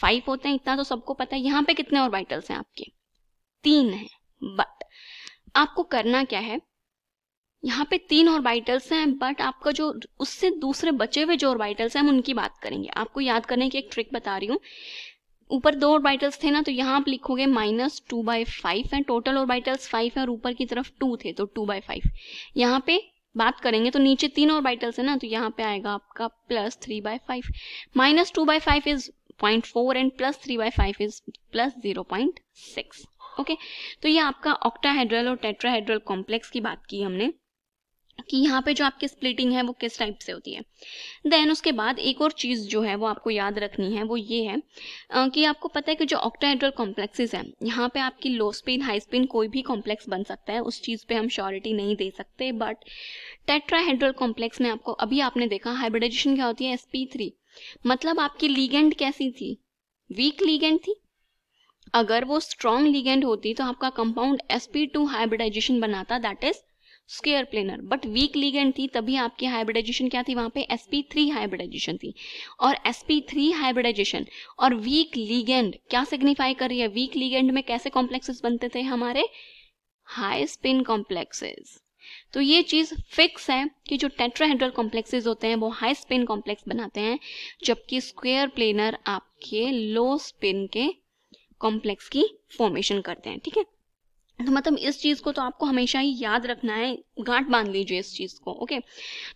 फाइव होते हैं इतना तो सबको पता है यहाँ पे कितने ऑर्बिटल्स हैं आपके तीन है बट आपको करना क्या है यहाँ पे तीन ऑर्बिटल्स हैं बट आपका जो उससे दूसरे बचे हुए जो ऑर्बिटल्स हैं हम उनकी बात करेंगे आपको याद करने की एक ट्रिक बता रही हूँ ऊपर दो ऑर्बिटल्स थे ना तो यहाँ आप लिखोगे माइनस टू बाई फाइव है टोटल ऑर्बिटल्स फाइव है और ऊपर की तरफ टू थे तो टू बाई फाइव यहाँ पे बात करेंगे तो नीचे तीन ऑर्बिटल्स है ना तो यहाँ पे आएगा आपका plus three by five minus two by five is point four and plus three by five is plus zero point six okay तो ये आपका ऑक्टाहेड्रल और टेट्राहेड्रल कॉम्प्लेक्स की बात की हमने कि यहाँ पे जो आपकी स्प्लिटिंग है वो किस टाइप से होती है देन उसके बाद एक और चीज़ जो है वो आपको याद रखनी है वो ये है कि आपको पता है कि जो ऑक्टाहेड्रल कॉम्प्लेक्सेस हैं यहाँ पे आपकी लो स्पिन हाई स्पिन कोई भी कॉम्प्लेक्स बन सकता है उस चीज़ पे हम श्योरिटी नहीं दे सकते बट टेट्राहेड्रल कॉम्प्लेक्स में आपको अभी आपने देखा हाइब्रिडाइजेशन क्या होती है एस मतलब आपकी लीगेंड कैसी थी वीक लीगेंड थी अगर वो स्ट्रॉन्ग लीगेंड होती तो आपका कंपाउंड एस हाइब्रिडाइजेशन बनाता that is square planar but weak ligand थी तभी आपकी हाइब्रिडाइजेशन क्या थी वहां पे sp3 हाइब्रिडाइजेशन थी और sp3 हाइब्रिडाइजेशन और वीक लीगेंड क्या सिग्निफाई कर रही है वीक लीगेंड में कैसे कॉम्प्लेक्सेस बनते थे हमारे हाई स्पिन कॉम्प्लेक्सेस तो ये चीज फिक्स है कि जो टेट्राहेड्रल कॉम्प्लेक्सेस होते हैं वो हाई स्पिन कॉम्प्लेक्स बनाते हैं जबकि स्क्वेयर प्लेनर आपके लो स्पिन के कॉम्प्लेक्स की फॉर्मेशन करते हैं ठीक है तो मतलब इस चीज़ को तो आपको हमेशा ही याद रखना है गांठ बांध लीजिए इस चीज़ को ओके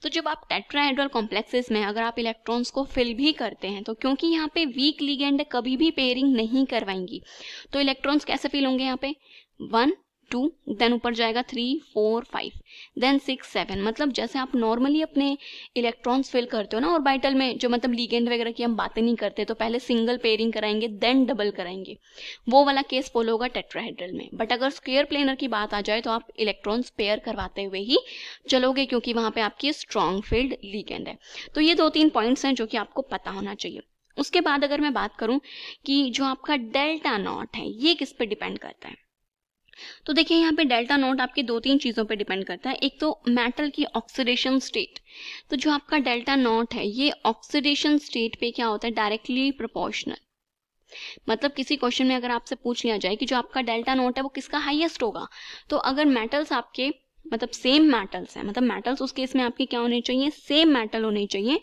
तो जब आप टेट्राहेड्रल कॉम्प्लेक्सेस में अगर आप इलेक्ट्रॉन्स को फिल भी करते हैं तो क्योंकि यहाँ पे वीक लिगेंड कभी भी पेयरिंग नहीं करवाएंगी तो इलेक्ट्रॉन्स कैसे फिल होंगे यहाँ पे वन टू देन ऊपर जाएगा three four five then six seven मतलब जैसे आप नॉर्मली अपने इलेक्ट्रॉन्स फिल करते हो ना और बाइटल में जो मतलब लीगेंड वगैरह की हम बातें नहीं करते तो पहले सिंगल पेयरिंग कराएंगे देन डबल कराएंगे वो वाला केस फॉलो होगा टेट्राहेड्रल में बट अगर स्क्वेयर प्लेनर की बात आ जाए तो आप इलेक्ट्रॉन्स पेयर करवाते हुए ही चलोगे क्योंकि वहाँ पे आपकी स्ट्रॉन्ग फील्ड लीगेंड है तो ये दो तीन पॉइंट्स हैं जो कि आपको पता होना चाहिए उसके बाद अगर मैं बात करूं कि जो आपका डेल्टा नॉट है ये किस पे डिपेंड करता है तो देखिए यहाँ पे डेल्टा नोट आपके दो तीन चीज़ों पे डिपेंड करता है एक तो मेटल की ऑक्सीडेशन स्टेट तो जो आपका डेल्टा नोट है ये ऑक्सीडेशन स्टेट पे क्या होता है डायरेक्टली प्रोपोर्शनल मतलब किसी क्वेश्चन में अगर आपसे पूछ लिया जाए कि जो आपका डेल्टा नोट है वो किसका हाइएस्ट होगा तो अगर मेटल्स आपके मतलब सेम मेटल्स है मतलब मेटल्स उस केस में आपके क्या होने चाहिए सेम मेटल होने चाहिए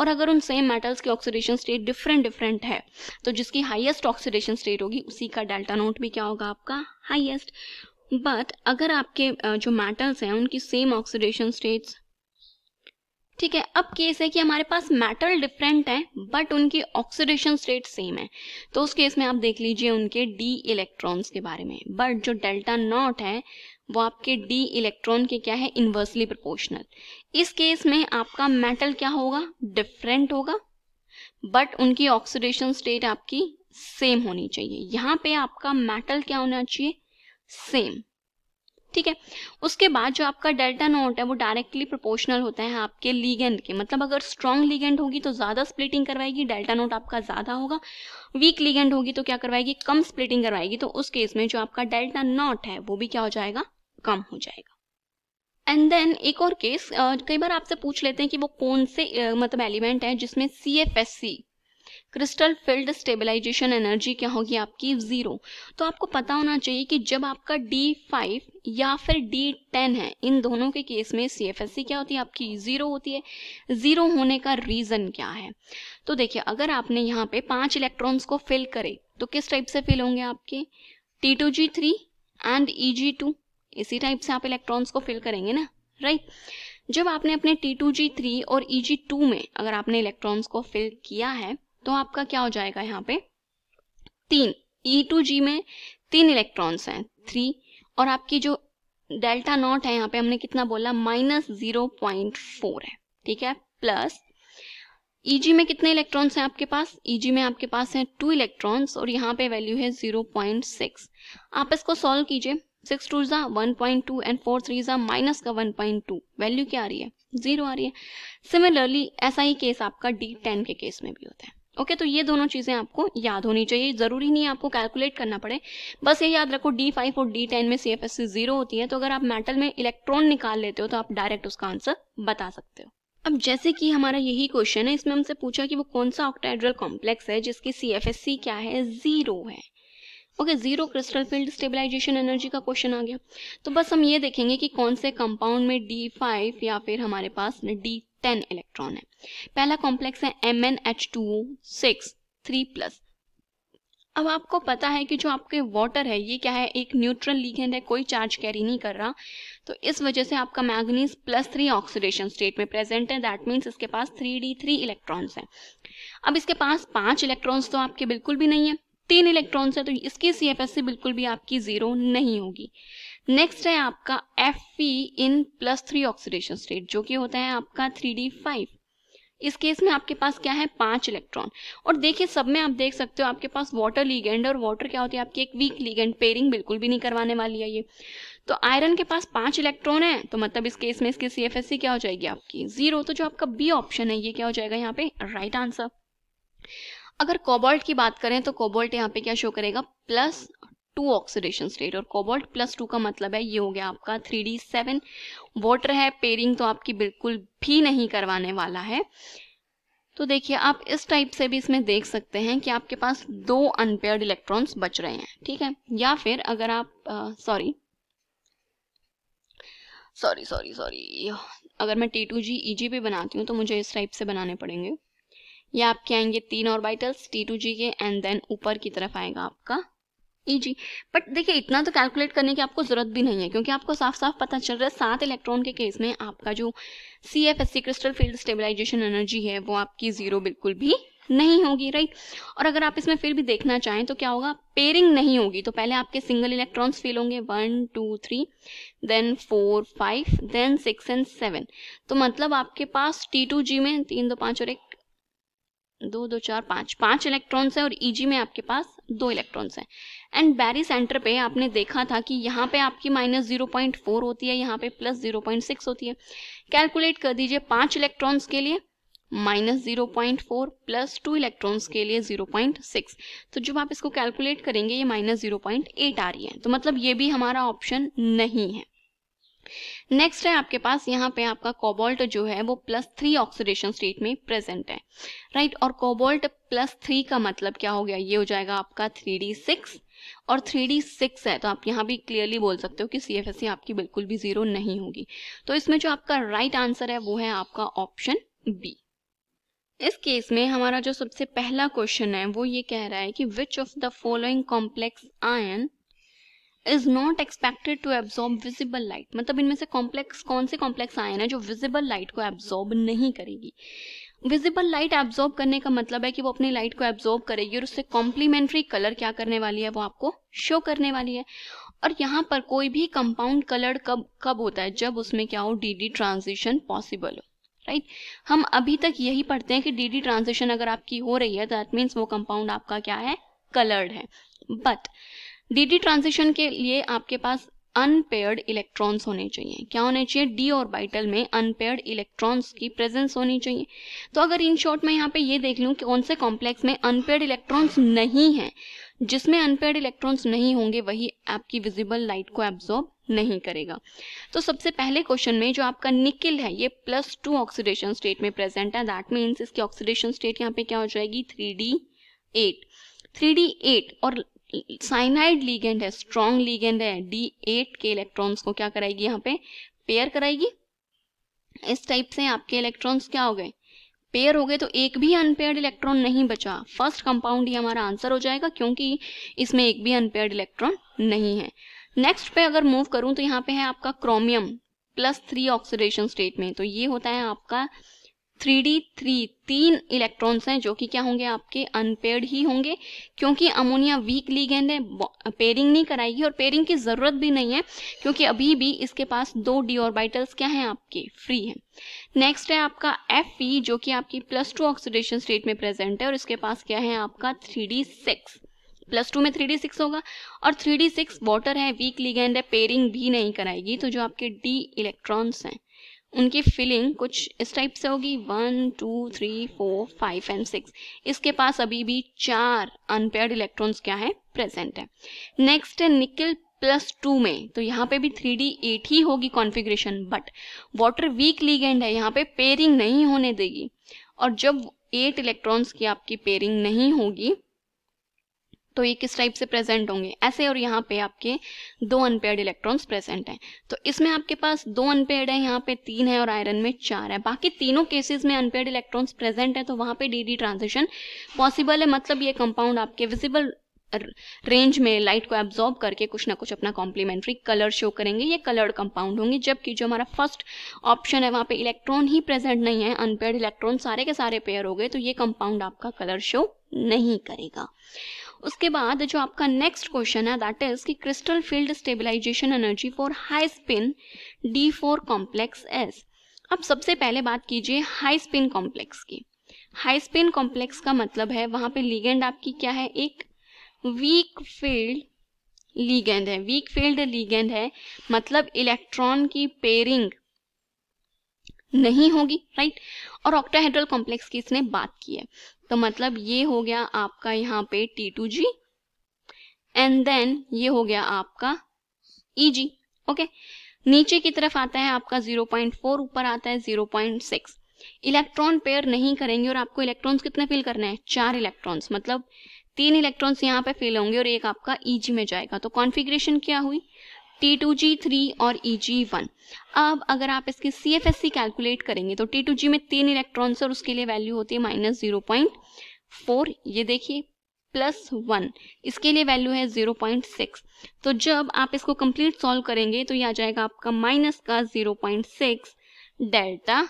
और अगर उन सेम मेटल्स की ऑक्सीडेशन स्टेट डिफरेंट डिफरेंट है तो जिसकी हाईएस्ट ऑक्सीडेशन स्टेट होगी उसी का डेल्टा नोट भी क्या होगा आपका हाईएस्ट बट अगर आपके जो मेटल्स हैं उनकी सेम ऑक्सीडेशन स्टेट्स ठीक है अब केस है कि हमारे पास मेटल डिफरेंट है बट उनकी ऑक्सीडेशन स्टेट सेम है तो उस केस में आप देख लीजिए उनके डी इलेक्ट्रॉन्स के बारे में बट जो डेल्टा नॉट है वो आपके डी इलेक्ट्रॉन के क्या है इन्वर्सली प्रोपोर्शनल इस केस में आपका मेटल क्या होगा डिफरेंट होगा बट उनकी ऑक्सीडेशन स्टेट आपकी सेम होनी चाहिए यहां पे आपका मेटल क्या होना चाहिए सेम ठीक है उसके बाद जो आपका डेल्टा नोट है वो डायरेक्टली प्रोपोर्शनल होता है आपके लीगेंड के मतलब अगर स्ट्रॉन्ग लीगेंड होगी तो ज़्यादा स्प्लिटिंग करवाएगी डेल्टा नोट आपका ज़्यादा होगा वीक लीगेंड होगी तो क्या करवाएगी कम स्प्लिटिंग करवाएगी तो उस केस में जो आपका डेल्टा नॉट है वो भी क्या हो जाएगा कम हो जाएगा एंड देन एक और केस कई बार आपसे पूछ लेते हैं कि वो कौन से मतलब एलिमेंट है जिसमें c F S c crystal field stabilization energy क्या होगी आपकी ज़ीरो तो आपको पता होना चाहिए कि जब आपका डी फाइव या फिर डी टेन है इन दोनों के केस में सी एफ एस सी क्या होती है आपकी ज़ीरो होती है ज़ीरो होने का रीज़न क्या है तो देखिए अगर आपने यहाँ पे पांच इलेक्ट्रॉन्स को फिल करे तो किस टाइप से फिल होंगे आपके t two g three and e g two इसी टाइप से आप इलेक्ट्रॉन्स को फिल करेंगे ना राइट जब आपने अपने टी टू जी थ्री और ई जी टू में अगर आपने इलेक्ट्रॉन्स को फिल किया है तो आपका क्या हो जाएगा यहाँ पे तीन ई e टू जी में तीन इलेक्ट्रॉन्स हैं थ्री और आपकी जो डेल्टा नॉट है यहाँ पे हमने कितना बोला माइनस जीरो पॉइंट फोर है ठीक है प्लस ईजी e में कितने इलेक्ट्रॉन्स हैं आपके पास जी e में आपके पास हैं टू इलेक्ट्रॉन्स और यहाँ पे वैल्यू है जीरो पॉइंट सिक्स आप इसको सॉल्व कीजिए सिक्स टू ज़ा one point two and four three ज़ा माइनस का वन पॉइंट टू वैल्यू क्या आ रही है जीरो आ रही है सिमिलरली ऐसा ही केस आपका डी टेन के केस में भी होता है ओके तो ये दोनों चीज़ें आपको याद होनी चाहिए ज़रूरी नहीं आपको कैलकुलेट करना पड़े बस ये याद रखो डी फाइव और डी टेन में c F S c zero होती है तो अगर आप मेटल में इलेक्ट्रॉन निकाल लेते हो तो आप डायरेक्ट उसका आंसर बता सकते हो अब जैसे कि हमारा यही क्वेश्चन है इसमें हमसे पूछा कि वो कौन सा ऑक्टाइड्रल कॉम्प्लेक्स है जिसकी सी एफ एस सी क्या है जीरो है okay zero crystal field stabilization energy का क्वेश्चन आ गया तो बस हम ये देखेंगे कि कौन से कंपाउंड में डी फाइव या फिर हमारे पास डी टेन इलेक्ट्रॉन है पहला कॉम्प्लेक्स है m n H two six three plus अब आपको पता है कि जो आपके वाटर है ये क्या है एक न्यूट्रल लीगेंड है कोई चार्ज कैरी नहीं कर रहा तो इस वजह से आपका manganese plus three oxidation state में प्रेजेंट है दैट मीन्स इसके पास थ्री डी थ्री इलेक्ट्रॉन्स हैं अब इसके पास पांच इलेक्ट्रॉन्स तो आपके बिल्कुल भी नहीं है तीन इलेक्ट्रॉन्स है तो इसकी सी बिल्कुल भी आपकी जीरो नहीं होगी नेक्स्ट है आपका f p in plus three oxidation state जो कि होता है आपका थ्री डी फाइव इस केस में आपके पास क्या है पांच इलेक्ट्रॉन और देखिए सब में आप देख सकते हो आपके पास वाटर लीगेंड और वाटर क्या होती है आपकी एक वीक लीगेंड पेयरिंग बिल्कुल भी नहीं करवाने वाली है ये तो आयरन के पास पांच इलेक्ट्रॉन है तो मतलब इस केस में इसकी सी क्या हो जाएगी आपकी जीरो तो जो आपका बी ऑप्शन है ये क्या हो जाएगा यहाँ पे राइट आंसर अगर कोबाल्ट की बात करें तो कोबाल्ट यहाँ पे क्या शो करेगा प्लस टू ऑक्सीडेशन स्टेट और कोबाल्ट प्लस टू का मतलब है ये हो गया आपका थ्री डी सेवन वाटर है पेयरिंग तो आपकी बिल्कुल भी नहीं करवाने वाला है तो देखिए आप इस टाइप से भी इसमें देख सकते हैं कि आपके पास दो अनपेयर्ड इलेक्ट्रॉन्स बच रहे हैं ठीक है या फिर अगर आप सॉरी सॉरी सॉरी सॉरी अगर मैं टी टू जी ई जी भी बनाती हूँ तो मुझे इस टाइप से बनाने पड़ेंगे या आपके आएंगे तीन ऑर्बिटल्स टी टू जी के एंड देन ऊपर की तरफ आएगा आपका ईजी बट देखिए इतना तो कैलकुलेट करने की आपको ज़रूरत भी नहीं है क्योंकि आपको साफ साफ पता चल रहा है सात इलेक्ट्रॉन के केस में आपका जो c F S c crystal field stabilization energy है वो आपकी ज़ीरो बिल्कुल भी नहीं होगी राइट और अगर आप इसमें फिर भी देखना चाहें तो क्या होगा पेयरिंग नहीं होगी तो पहले आपके सिंगल इलेक्ट्रॉन्स फील होंगे one two three then four five then six and seven तो मतलब आपके पास टी टू जी में तीन दो पाँच और एक दो दो चार पाँच पाँच इलेक्ट्रॉन्स हैं और ईजी e में आपके पास दो इलेक्ट्रॉन्स हैं एंड बैरी सेंटर पे आपने देखा था कि यहाँ पे आपकी माइनस जीरो पॉइंट फोर होती है यहाँ पे प्लस जीरो पॉइंट सिक्स होती है कैलकुलेट कर दीजिए पाँच इलेक्ट्रॉन्स के लिए minus zero point four plus two electrons के लिए जीरो पॉइंट सिक्स तो जब आप इसको कैलकुलेट करेंगे ये माइनस जीरो पॉइंट एट आ रही है तो मतलब ये भी हमारा ऑप्शन नहीं है नेक्स्ट है आपके पास यहाँ पे आपका कोबोल्ट जो है वो प्लस थ्री ऑक्सीडेशन स्टेट में प्रेजेंट है राइट और कोबोल्ट प्लस थ्री का मतलब क्या हो गया ये हो जाएगा आपका थ्री डी सिक्स और थ्री डी सिक्स है तो आप यहाँ भी क्लियरली बोल सकते हो कि सी एफ एस सी आपकी बिल्कुल भी जीरो नहीं होगी तो इसमें जो आपका राइट right आंसर है वो है आपका ऑप्शन बी इस केस में हमारा जो सबसे पहला क्वेश्चन है वो ये कह रहा है कि which of the following complex ion is not expected to absorb visible light मतलब इनमें से कॉम्प्लेक्स कौन से कॉम्प्लेक्स आयन है जो विजिबल लाइट को एब्जॉर्ब नहीं करेगी विजिबल लाइट एब्जॉर्ब करने का मतलब है कि वो अपनी लाइट को एब्जॉर्ब करेगी और उससे कॉम्प्लीमेंट्री कलर क्या करने वाली है वो आपको शो करने वाली है और यहाँ पर कोई भी कंपाउंड कलर कब कब होता है जब उसमें क्या हो डी डी ट्रांजिशन पॉसिबल हो राइट right? हम अभी तक यही पढ़ते हैं कि डी डी ट्रांजिशन अगर आपकी हो रही है दैट मीन्स वो कंपाउंड आपका क्या है कलर्ड है बट डी ट्रांजिशन के लिए आपके पास अनपेयर्ड इलेक्ट्रॉन्स होने चाहिए क्या होने चाहिए डी ऑर्बिटल में अनपेयर्ड इलेक्ट्रॉन्स की प्रेजेंस होनी चाहिए तो अगर इन शॉर्ट मैं यहाँ पे ये देख लूँ कि कौन से कॉम्प्लेक्स में अनपेयर्ड इलेक्ट्रॉन्स नहीं हैं जिसमें अनपेयर्ड इलेक्ट्रॉन्स नहीं होंगे वही आपकी विजिबल लाइट को एब्जॉर्ब नहीं करेगा तो सबसे पहले क्वेश्चन में जो आपका निकिल है ये प्लस टू ऑक्सीडेशन स्टेट में प्रेजेंट है दैट मीन्स इसकी ऑक्सीडेशन स्टेट यहाँ पे क्या हो जाएगी three d eight three d eight और साइनाइड लीगेंड है स्ट्रॉन्ग लीगेंड है डी एट के इलेक्ट्रॉन्स को क्या कराएगी यहाँ पे पेयर कराएगी इस टाइप से आपके इलेक्ट्रॉन्स क्या हो गए पेयर हो गए तो एक भी अनपेयर्ड इलेक्ट्रॉन नहीं बचा फर्स्ट कंपाउंड ही हमारा आंसर हो जाएगा क्योंकि इसमें एक भी अनपेयर्ड इलेक्ट्रॉन नहीं है नेक्स्ट पे अगर मूव करूं तो यहाँ पे है आपका chromium plus three oxidation state में तो ये होता है आपका थ्री डी थ्री तीन इलेक्ट्रॉन्स हैं जो कि क्या होंगे आपके अनपेड ही होंगे क्योंकि अमोनिया वीक लीगेंड है पेयरिंग नहीं कराएगी और पेयरिंग की ज़रूरत भी नहीं है क्योंकि अभी भी इसके पास दो डी ऑर्बिटल्स क्या हैं आपके फ्री हैं नेक्स्ट है आपका एफ ई जो कि आपकी प्लस टू ऑक्सीडेशन स्टेट में प्रेजेंट है और इसके पास क्या है आपका three D six plus two में थ्री डी सिक्स होगा और थ्री डी सिक्स वाटर है वीक लीगेंड है पेयरिंग भी नहीं कराएगी तो जो आपके डी इलेक्ट्रॉन्स हैं उनकी फिलिंग कुछ इस टाइप से होगी one two three four five and six इसके पास अभी भी चार अनपेयर्ड इलेक्ट्रॉन्स क्या है प्रेजेंट है नेक्स्ट है निकल प्लस टू में तो यहाँ पे भी थ्री डी एट ही होगी configuration but water weak ligand है यहाँ पे पेयरिंग नहीं होने देगी और जब एट इलेक्ट्रॉन्स की आपकी पेयरिंग नहीं होगी तो ये किस टाइप से प्रेजेंट होंगे ऐसे और यहाँ पे आपके दो अनपेड इलेक्ट्रॉन्स प्रेजेंट हैं तो इसमें आपके पास दो अनपेड है यहाँ पे तीन है और आयरन में चार है बाकी तीनों केसेस में अनपेड इलेक्ट्रॉन्स प्रेजेंट है तो वहाँ पे डी डी ट्रांजिशन पॉसिबल है मतलब ये कंपाउंड आपके विजिबल रेंज में लाइट को एब्जॉर्ब करके कुछ ना कुछ अपना कॉम्प्लीमेंट्री कलर शो करेंगे ये कलर्ड कंपाउंड होंगे जबकि जो हमारा फर्स्ट ऑप्शन है वहाँ पे इलेक्ट्रॉन ही प्रेजेंट नहीं है अनपेड इलेक्ट्रॉन सारे के सारे पेयर हो गए तो ये कंपाउंड आपका कलर शो नहीं करेगा उसके बाद जो आपका नेक्स्ट क्वेश्चन है दैट इज कि crystal field stabilization energy for high spin d four complexes अब सबसे पहले बात कीजिए हाई स्पिन कॉम्प्लेक्स की हाई स्पिन कॉम्प्लेक्स का मतलब है वहां पे लीगेंड आपकी क्या है एक वीक फील्ड लीगेंड है वीक फील्ड लीगेंड है मतलब इलेक्ट्रॉन की पेयरिंग नहीं होगी राइट और ऑक्टाहेड्रल कॉम्प्लेक्स की इसने बात की है तो मतलब ये हो गया आपका यहाँ पे t two g and then ये हो गया आपका ई जी ओके नीचे की तरफ आता है आपका 0.4 ऊपर आता है 0.6 इलेक्ट्रॉन पेयर नहीं करेंगे और आपको इलेक्ट्रॉन्स कितने फिल करना है चार इलेक्ट्रॉन्स मतलब तीन इलेक्ट्रॉन्स यहाँ पे फिल होंगे और एक आपका जी e में जाएगा तो कॉन्फिग्रेशन क्या हुई टी टू जी थ्री और ई जी वन अब अगर आप इसकी c F S C calculate करेंगे तो टी टू जी में तीन इलेक्ट्रॉन्स और उसके लिए वैल्यू होती है माइनस जीरो पॉइंट फोर ये देखिए प्लस वन इसके लिए वैल्यू है जीरो पॉइंट सिक्स तो जब आप इसको कंप्लीट सॉल्व करेंगे तो ये आ जाएगा आपका माइनस का zero point six delta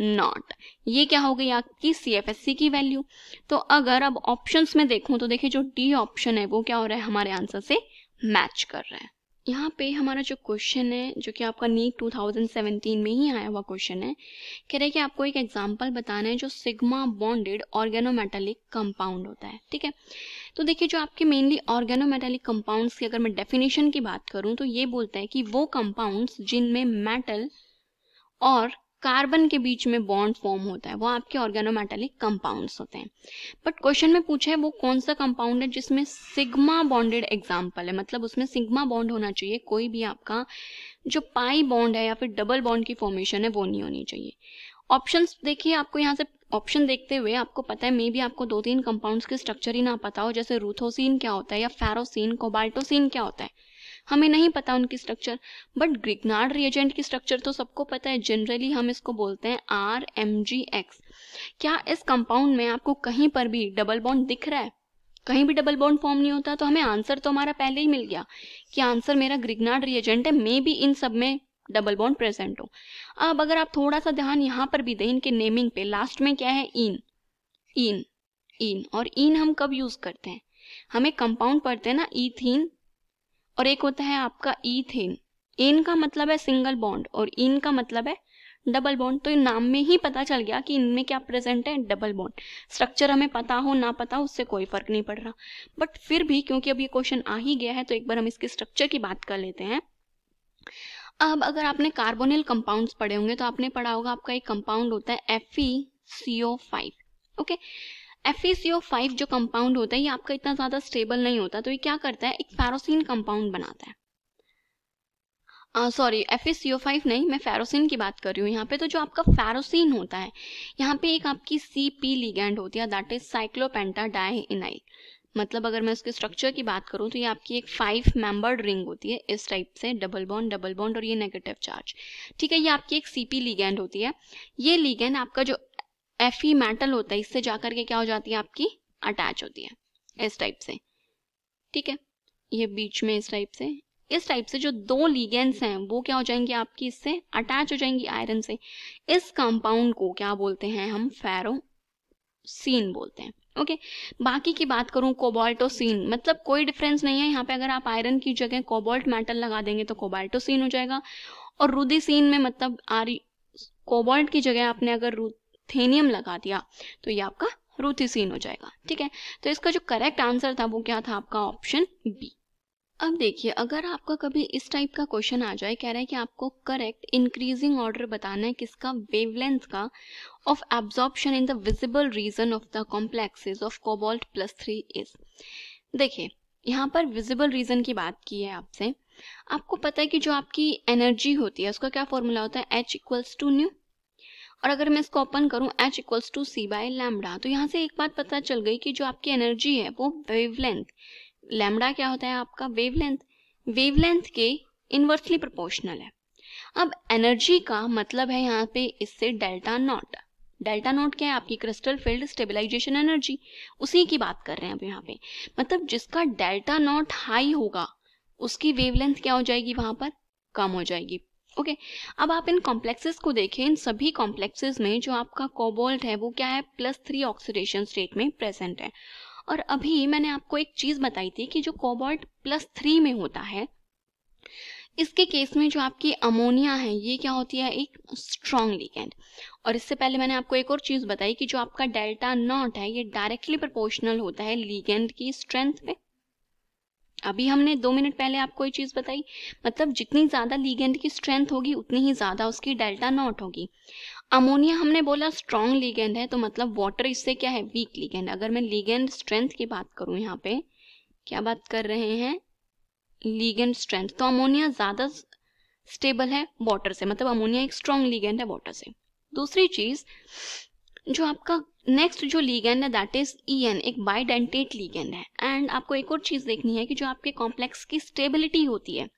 naught ये क्या हो गई आपकी सी एफ एस सी की वैल्यू तो अगर अब ऑप्शंस में देखूं तो देखिए जो डी ऑप्शन है वो क्या हो रहा है हमारे आंसर से मैच कर रहा है यहाँ पे हमारा जो क्वेश्चन है जो कि आपका नीट 2017 में ही आया हुआ क्वेश्चन है कह रहे हैं कि आपको एक एग्जांपल बताना है जो सिग्मा बॉन्डेड ऑर्गेनोमेटेलिक कंपाउंड होता है ठीक है तो देखिए जो आपके मेनली ऑर्गेनोमेटेलिक कंपाउंड्स की अगर मैं डेफिनेशन की बात करूँ तो ये बोलता है कि वो कंपाउंड्स जिनमें मेटल और कार्बन के बीच में बॉन्ड फॉर्म होता है वो आपके ऑर्गेनोमेटेलिक कंपाउंड्स होते हैं बट क्वेश्चन में पूछा है वो कौन सा कंपाउंड है जिसमें सिग्मा बॉन्डेड एग्जाम्पल है मतलब उसमें सिग्मा बॉन्ड होना चाहिए कोई भी आपका जो पाई बॉन्ड है या फिर डबल बॉन्ड की फॉर्मेशन है वो नहीं होनी चाहिए ऑप्शन देखिए आपको यहाँ से ऑप्शन देखते हुए आपको पता है मे भी आपको दो तीन कंपाउंड्स के स्ट्रक्चर ही ना पता हो जैसे रूथोसिन क्या होता है या फेरोसिन कोबाल्टोसिन क्या होता है हमें नहीं पता उनकी स्ट्रक्चर बट ग्रिगनार्ड रिएजेंट की स्ट्रक्चर तो सबको पता है जनरली हम इसको बोलते हैं आर एम जी एक्स क्या इस कंपाउंड में आपको कहीं पर भी डबल बॉन्ड दिख रहा है कहीं भी डबल बॉन्ड फॉर्म नहीं होता तो हमें आंसर तो हमारा पहले ही मिल गया कि आंसर मेरा ग्रिगनार्ड रिएजेंट है मे बी इन सब में डबल बॉन्ड प्रेजेंट हो अब अगर आप थोड़ा सा ध्यान यहाँ पर भी दें इनके नेमिंग पे लास्ट में क्या है इन इन इन और इन हम कब यूज करते हैं हमें कंपाउंड पढ़ते हैं ना इथिन और एक होता है आपका ईथेन एन का मतलब है सिंगल बॉन्ड और इन का मतलब है डबल बॉन्ड तो नाम में ही पता चल गया कि इनमें क्या प्रेजेंट है डबल बॉन्ड स्ट्रक्चर हमें पता हो ना पता हो उससे कोई फर्क नहीं पड़ रहा बट फिर भी क्योंकि अब ये क्वेश्चन आ ही गया है तो एक बार हम इसके स्ट्रक्चर की बात कर लेते हैं अब अगर आपने कार्बोनिल कंपाउंड्स पढ़े होंगे तो आपने पढ़ा होगा आपका एक कंपाउंड होता है एफ ओके एफ फाइव जो कंपाउंड होता है ये आपका इतना ज़्यादा स्टेबल नहीं होता तो ये क्या करता है एक फेरोसिन कंपाउंड बनाता है सॉरी एफ फाइव नहीं मैं फेरोसिन की बात कर रही हूँ यहाँ पे तो जो आपका फेरोसिन होता है यहाँ पे एक आपकी सी पी लीगेंड होती है दैट इज साइक्लोपेंटा डाइनाइल मतलब अगर मैं उसके स्ट्रक्चर की बात करूँ तो ये आपकी एक फाइव मेंबर्ड रिंग होती है इस टाइप से डबल बॉन्ड डबल बॉन्ड और ये नेगेटिव चार्ज ठीक है ये आपकी एक सी पी लीगेंड होती है ये लीगेंड आपका जो एफ ई मेटल होता है इससे जाकर के क्या हो जाती है आपकी अटैच होती है इस टाइप से ठीक है ये बीच में इस टाइप से इस टाइप से जो दो लीगेंस हैं वो क्या हो जाएंगी आपकी इससे अटैच हो जाएंगी आयरन से इस कंपाउंड को क्या बोलते हैं हम फेरो सीन बोलते हैं ओके बाकी की बात करूं कोबाल्टोसिन मतलब कोई डिफरेंस नहीं है यहाँ पे अगर आप आयरन की जगह कोबाल्ट मेटल लगा देंगे तो कोबाल्टोसिन हो जाएगा और सीन में मतलब आर कोबाल्ट की जगह आपने अगर रूथेनियम लगा दिया तो ये आपका रूथिसीन हो जाएगा ठीक है तो इसका जो करेक्ट आंसर था वो क्या था आपका ऑप्शन बी अब देखिए अगर आपका कभी इस टाइप का क्वेश्चन आ जाए कह रहा है कि आपको करेक्ट इंक्रीजिंग ऑर्डर बताना है किसका वेवलेंथ का of absorption in the visible region of the complexes of cobalt plus three is देखिए यहाँ पर विजिबल रीजन की बात की है आपसे आपको पता है कि जो आपकी एनर्जी होती है उसका क्या फॉर्मूला होता है एच इक्वल्स टू न्यू और अगर मैं इसको ओपन करूँ h equals to c by lambda तो यहाँ से एक बात पता चल गई कि जो आपकी एनर्जी है वो वेवलेंथ लैमडा क्या होता है आपका वेवलेंथ वेवलेंथ के इनवर्सली प्रोपोर्शनल है अब एनर्जी का मतलब है यहाँ पे इससे डेल्टा नॉट डेल्टा नॉट क्या है आपकी क्रिस्टल फील्ड स्टेबलाइजेशन एनर्जी उसी की बात कर रहे हैं अब यहाँ पे मतलब जिसका डेल्टा नॉट हाई होगा उसकी वेवलेंथ क्या हो जाएगी वहां पर कम हो जाएगी ओके okay, अब आप इन कॉम्प्लेक्सेस को देखें इन सभी कॉम्प्लेक्सेस में जो आपका कोबोल्ट है वो क्या है प्लस थ्री ऑक्सीडेशन स्टेट में प्रेजेंट है और अभी मैंने आपको एक चीज़ बताई थी कि जो कोबोल्ट प्लस थ्री में होता है इसके केस में जो आपकी अमोनिया है ये क्या होती है एक स्ट्रॉन्ग लिगेंड और इससे पहले मैंने आपको एक और चीज़ बताई कि जो आपका डेल्टा नॉट है ये डायरेक्टली प्रपोर्शनल होता है लीगेंड की स्ट्रेंथ पे अभी हमने दो मिनट पहले आपको ये चीज़ बताई मतलब जितनी ज़्यादा लीगेंड की स्ट्रेंथ होगी उतनी ही ज़्यादा उसकी डेल्टा नॉट होगी अमोनिया हमने बोला स्ट्रॉन्ग लीगेंड है तो मतलब वाटर इससे क्या है वीक लीगेंड अगर मैं लीगेंड स्ट्रेंथ की बात करूँ यहाँ पे क्या बात कर रहे हैं लीगेंड स्ट्रेंथ तो अमोनिया ज़्यादा स्टेबल है वाटर से मतलब अमोनिया एक स्ट्रॉन्ग लीगेंड है वाटर से दूसरी चीज़ जो आपका नेक्स्ट जो लीगेंड है दैट इज ई एन एक बाइडेंटेट लीगेंड है एंड आपको एक और चीज़ देखनी है कि जो आपके कॉम्प्लेक्स की स्टेबिलिटी होती है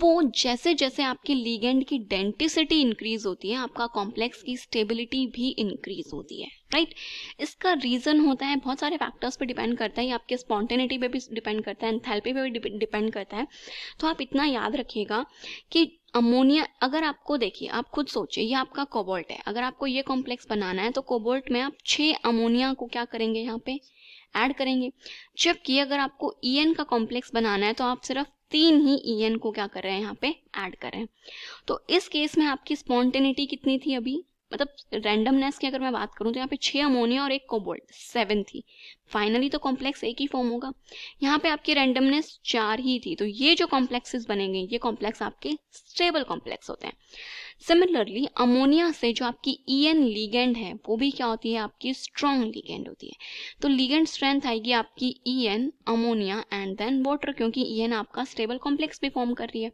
वो जैसे जैसे आपके लीगेंड की डेंटिसिटी इंक्रीज होती है आपका कॉम्प्लेक्स की स्टेबिलिटी भी इंक्रीज होती है राइट right? इसका रीज़न होता है बहुत सारे फैक्टर्स पे डिपेंड करता है ये आपके स्पॉन्टेनिटी पे भी डिपेंड करता है एंथैल्पी पे भी डिपेंड करता है तो आप इतना याद रखिएगा कि अमोनिया अगर आपको देखिए आप खुद सोचिए ये आपका कोबोल्ट है अगर आपको ये कॉम्प्लेक्स बनाना है तो कोबोल्ट में आप छः अमोनिया को क्या करेंगे यहाँ पे ऐड करेंगे जबकि अगर आपको ई एन का कॉम्प्लेक्स बनाना है तो आप सिर्फ तीन ही ई e एन को क्या कर रहे हैं यहाँ पे ऐड कर रहे हैं तो इस केस में आपकी स्पॉन्टेनिटी कितनी थी अभी मतलब रैंडमनेस की अगर मैं बात करूँ तो यहाँ पे छः अमोनिया और एक कोबोल्ट सेवन थी फाइनली तो कॉम्प्लेक्स एक ही फॉर्म होगा यहाँ पे आपकी रैंडमनेस चार ही थी तो ये जो कॉम्प्लेक्सेस बनेंगे ये कॉम्प्लेक्स आपके स्टेबल कॉम्प्लेक्स होते हैं सिमिलरली अमोनिया से जो आपकी ई एन लीगेंड है वो भी क्या होती है आपकी स्ट्रॉन्ग लीगेंड होती है तो लीगेंड स्ट्रेंथ आएगी आपकी e n ammonia and then water क्योंकि ई एन आपका स्टेबल कॉम्प्लेक्स भी फॉर्म कर रही है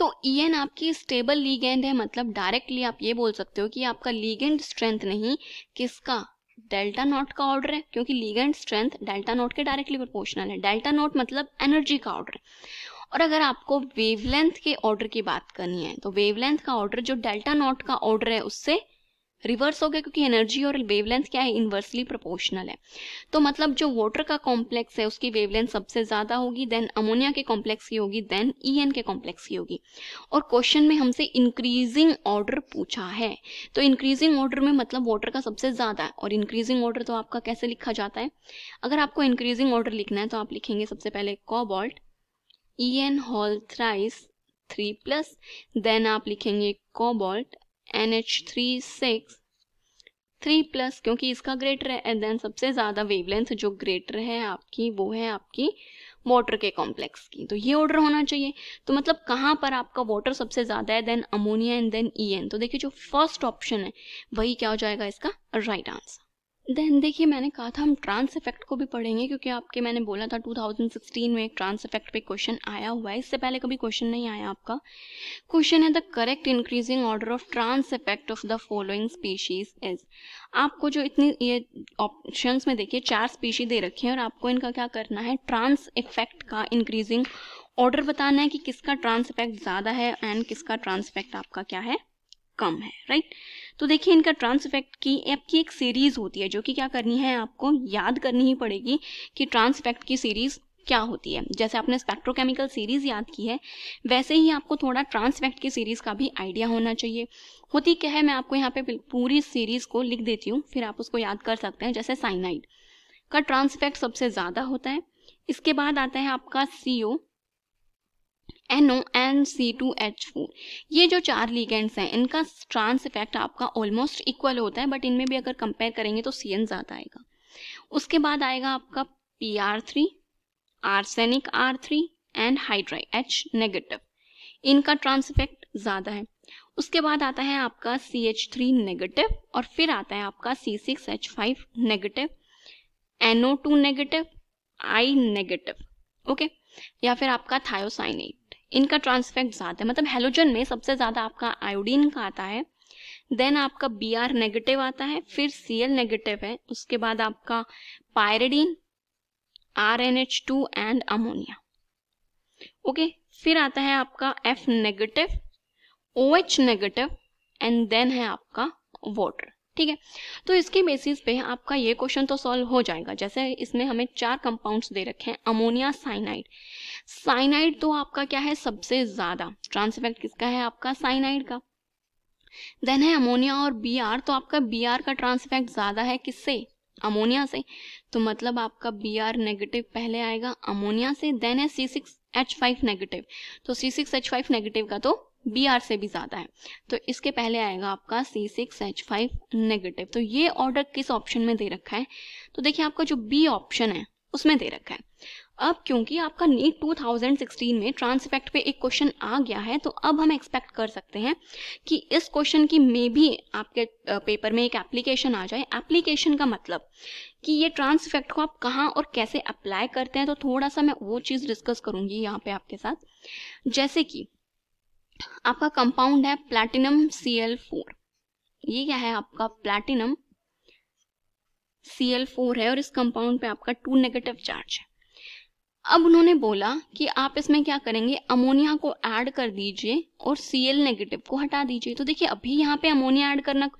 तो ई आपकी स्टेबल लीगेंड है मतलब डायरेक्टली आप ये बोल सकते हो कि आपका लीगेंड स्ट्रेंथ नहीं किसका डेल्टा नॉट का ऑर्डर है क्योंकि लीगेंड स्ट्रेंथ डेल्टा नॉट के डायरेक्टली प्रोपोर्शनल है डेल्टा नॉट मतलब एनर्जी का ऑर्डर है और अगर आपको वेवलेंथ के ऑर्डर की बात करनी है तो वेवलेंथ का ऑर्डर जो डेल्टा नॉट का ऑर्डर है उससे रिवर्स हो गया क्योंकि एनर्जी और वेवलेंथ क्या है इन्वर्सली प्रोपोर्शनल है तो मतलब जो वाटर का कॉम्प्लेक्स है उसकी वेवलेंथ सबसे ज़्यादा होगी देन अमोनिया के कॉम्प्लेक्स की होगी देन ई के कॉम्प्लेक्स की होगी और क्वेश्चन में हमसे इंक्रीजिंग ऑर्डर पूछा है तो इंक्रीजिंग ऑर्डर में मतलब वाटर का सबसे ज़्यादा है और इंक्रीजिंग ऑर्डर तो आपका कैसे लिखा जाता है अगर आपको इंक्रीजिंग ऑर्डर लिखना है तो आप लिखेंगे सबसे पहले cobalt e n whole thrice three plus then आप लिखेंगे cobalt n H three six three plus क्योंकि इसका ग्रेटर है एंड देन सबसे ज़्यादा वेवलेंथ जो ग्रेटर है आपकी वो है आपकी वाटर के कॉम्प्लेक्स की तो ये ऑर्डर होना चाहिए तो मतलब कहाँ पर आपका वाटर सबसे ज़्यादा है then ammonia and then e तो देखिए जो फर्स्ट ऑप्शन है वही क्या हो जाएगा इसका राइट right आंसर देन देखिए मैंने कहा था हम ट्रांस इफेक्ट को भी पढ़ेंगे क्योंकि आपके मैंने बोला था 2016 में एक ट्रांस इफेक्ट पे क्वेश्चन आया हुआ है इससे पहले कभी क्वेश्चन नहीं आया आपका क्वेश्चन है the correct increasing order of trans effect of the following species is आपको जो इतनी ये ऑप्शंस में देखिए चार स्पीशी दे रखी हैं और आपको इनका क्या करना है ट्रांस इफेक्ट का इंक्रीजिंग ऑर्डर बताना है कि किसका ट्रांस इफेक्ट ज़्यादा है एंड किसका ट्रांस इफेक्ट आपका क्या है कम है राइट तो देखिए इनका ट्रांस इफेक्ट की आपकी एक सीरीज होती है जो कि क्या करनी है आपको याद करनी ही पड़ेगी कि ट्रांस इफेक्ट की सीरीज क्या होती है जैसे आपने स्पेक्ट्रोकेमिकल सीरीज याद की है वैसे ही आपको थोड़ा ट्रांसफेक्ट की सीरीज का भी आइडिया होना चाहिए होती क्या है मैं आपको यहाँ पे पूरी सीरीज को लिख देती हूँ फिर आप उसको याद कर सकते हैं जैसे साइनाइड का ट्रांसफेक्ट सबसे ज़्यादा होता है इसके बाद आता है आपका सी टू एंड फोर ये जो चार लीगेंड्स हैं इनका ट्रांस इफेक्ट आपका ऑलमोस्ट इक्वल होता है बट इनमें भी अगर कंपेयर करेंगे तो सी एन ज़्यादा आएगा उसके बाद आएगा आपका P R three arsenic R three and hydride H negative इनका ट्रांस इफेक्ट ज़्यादा है उसके बाद आता है आपका सी एच थ्री नेगेटिव और फिर आता है आपका C six H five negative N O two negative I negative okay या फिर आपका थायोसाइनेट इनका ट्रांसफेक्ट ज़्यादा है मतलब हेलोजन में सबसे ज़्यादा आपका आयोडीन का आता है देन आपका बी आर नेगेटिव आता है फिर सी एल नेगेटिव है उसके बाद आपका pyridine R N H two and ammonia okay फिर आता है आपका F negative O H negative and then है आपका वाटर ठीक है तो इसके बेसिस पे आपका ये क्वेश्चन तो सॉल्व हो जाएगा जैसे इसमें हमें चार कंपाउंड्स दे रखे हैं अमोनिया साइनाइड साइनाइड तो आपका क्या है सबसे ज्यादा ट्रांस इफेक्ट किसका है आपका साइनाइड का देन है अमोनिया और बी आर तो आपका बी आर का ट्रांस इफेक्ट ज्यादा है किससे अमोनिया से तो मतलब आपका बी आर नेगेटिव पहले आएगा अमोनिया से देन है C six H five negative तो C six H five negative का तो बी आर से भी ज़्यादा है तो इसके पहले आएगा आपका C six H five negative तो ये ऑर्डर किस ऑप्शन में दे रखा है तो देखिए आपका जो बी ऑप्शन है उसमें दे रखा है अब क्योंकि आपका नीट 2016 में ट्रांसफेक्ट पे एक क्वेश्चन आ गया है तो अब हम एक्सपेक्ट कर सकते हैं कि इस क्वेश्चन की मे भी आपके पेपर में एक एप्लीकेशन आ जाए एप्लीकेशन का मतलब कि ये ट्रांसफेक्ट को आप कहाँ और कैसे अप्लाई करते हैं तो थोड़ा सा मैं वो चीज़ डिस्कस करूंगी यहाँ पे आपके साथ जैसे कि आपका कंपाउंड है प्लैटिनम सी एल फोर ये क्या है आपका प्लैटिनम सी एल फोर है और इस कंपाउंड पे आपका टू नेगेटिव चार्ज है अब उन्होंने बोला कि आप इसमें क्या करेंगे अमोनिया को ऐड कर दीजिए और सी एल नेगेटिव को हटा दीजिए तो देखिए अभी यहाँ पे अमोनिया ऐड करना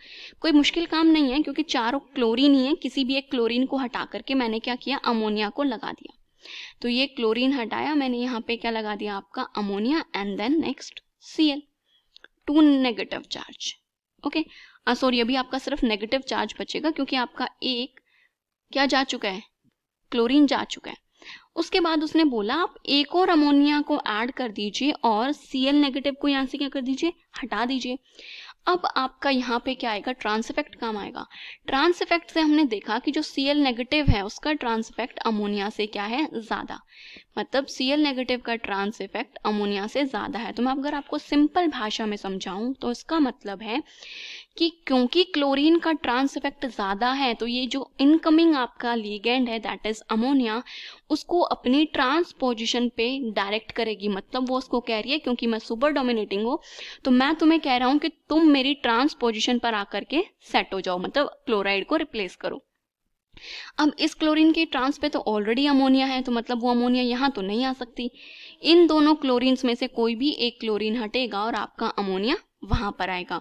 कोई मुश्किल काम नहीं है क्योंकि चारों क्लोरीन ही है किसी भी एक क्लोरीन को हटा करके मैंने क्या किया अमोनिया को लगा दिया तो ये क्लोरीन हटाया मैंने यहाँ पे क्या लगा दिया आपका ammonia and then next L two negative charge okay sorry अभी आपका सिर्फ नेगेटिव चार्ज बचेगा क्योंकि आपका एक क्या जा चुका है क्लोरीन जा चुका है उसके बाद उसने बोला आप एक और अमोनिया को ऐड कर दीजिए और सी एल नेगेटिव को यहाँ से क्या कर दीजिए हटा दीजिए अब आपका यहाँ पे क्या आएगा ट्रांस इफेक्ट काम आएगा ट्रांस इफेक्ट से हमने देखा कि जो सी एल नेगेटिव है उसका ट्रांस इफेक्ट अमोनिया से क्या है ज़्यादा मतलब सी एल नेगेटिव का ट्रांस इफेक्ट अमोनिया से ज़्यादा है तो मैं अगर आपको सिंपल भाषा में समझाऊं तो इसका मतलब है कि क्योंकि क्लोरीन का ट्रांस इफेक्ट ज़्यादा है तो ये जो इनकमिंग आपका लीगेंड है दैट इज़ अमोनिया उसको अपनी ट्रांस पोजिशन पे डायरेक्ट करेगी मतलब वो उसको कह रही है क्योंकि मैं सुपर डोमिनेटिंग हूँ तो मैं तुम्हें कह रहा हूँ कि तुम मेरी ट्रांस पोजिशन पर आकर के सेट हो जाओ मतलब क्लोराइड को रिप्लेस करो अब इस क्लोरीन के ट्रांस पे तो ऑलरेडी अमोनिया है तो मतलब वो अमोनिया यहां तो नहीं आ सकती इन दोनों क्लोरीन में से कोई भी एक क्लोरीन हटेगा और आपका अमोनिया वहां पर आएगा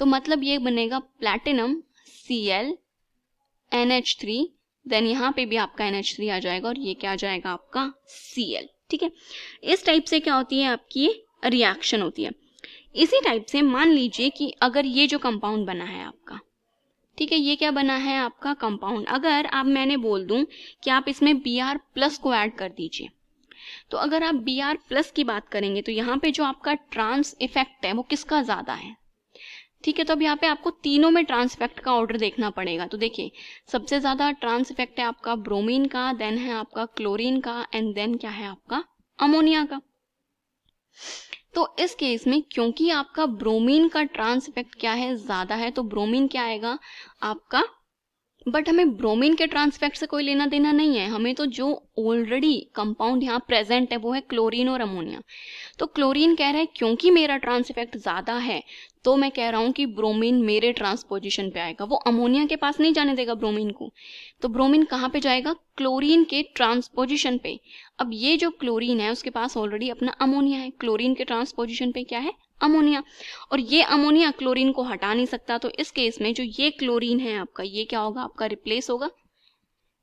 तो मतलब ये बनेगा platinum C L N H three then यहाँ पे भी आपका एन एच थ्री आ जाएगा और ये क्या आ जाएगा आपका सी एल ठीक है इस टाइप से क्या होती है आपकी रिएक्शन होती है इसी टाइप से मान लीजिए कि अगर ये जो कंपाउंड बना है आपका ठीक है ये क्या बना है आपका कंपाउंड अगर आप मैंने बोल दूं कि आप इसमें बी आर प्लस को ऐड कर दीजिए तो अगर आप बी आर प्लस की बात करेंगे तो यहाँ पे जो आपका ट्रांस इफेक्ट है वो किसका ज़्यादा है ठीक है तो अब यहाँ पे आपको तीनों में ट्रांस इफेक्ट का ऑर्डर देखना पड़ेगा तो देखिए सबसे ज़्यादा ट्रांस इफेक्ट है आपका ब्रोमीन का देन है आपका क्लोरीन का एंड देन क्या है आपका अमोनिया का तो इस केस में क्योंकि आपका ब्रोमीन का ट्रांस इफेक्ट क्या है ज़्यादा है तो ब्रोमीन क्या आएगा आपका बट हमें ब्रोमीन के ट्रांसफैक्ट से कोई लेना देना नहीं है हमें तो जो ऑलरेडी कंपाउंड यहाँ प्रेजेंट है वो है क्लोरीन और अमोनिया तो क्लोरीन कह रहा है क्योंकि मेरा ट्रांसफैक्ट ज़्यादा है तो मैं कह रहा हूँ कि ब्रोमीन मेरे ट्रांसपोजिशन पे आएगा वो अमोनिया के पास नहीं जाने देगा ब्रोमीन को तो ब्रोमीन कहाँ पे जाएगा क्लोरीन के ट्रांसपोजिशन पे अब ये जो क्लोरीन है उसके पास ऑलरेडी अपना अमोनिया है क्लोरीन के ट्रांसपोजिशन पे क्या है अमोनिया और ये अमोनिया क्लोरीन को हटा नहीं सकता तो इस केस में जो ये क्लोरीन है आपका ये क्या होगा आपका रिप्लेस होगा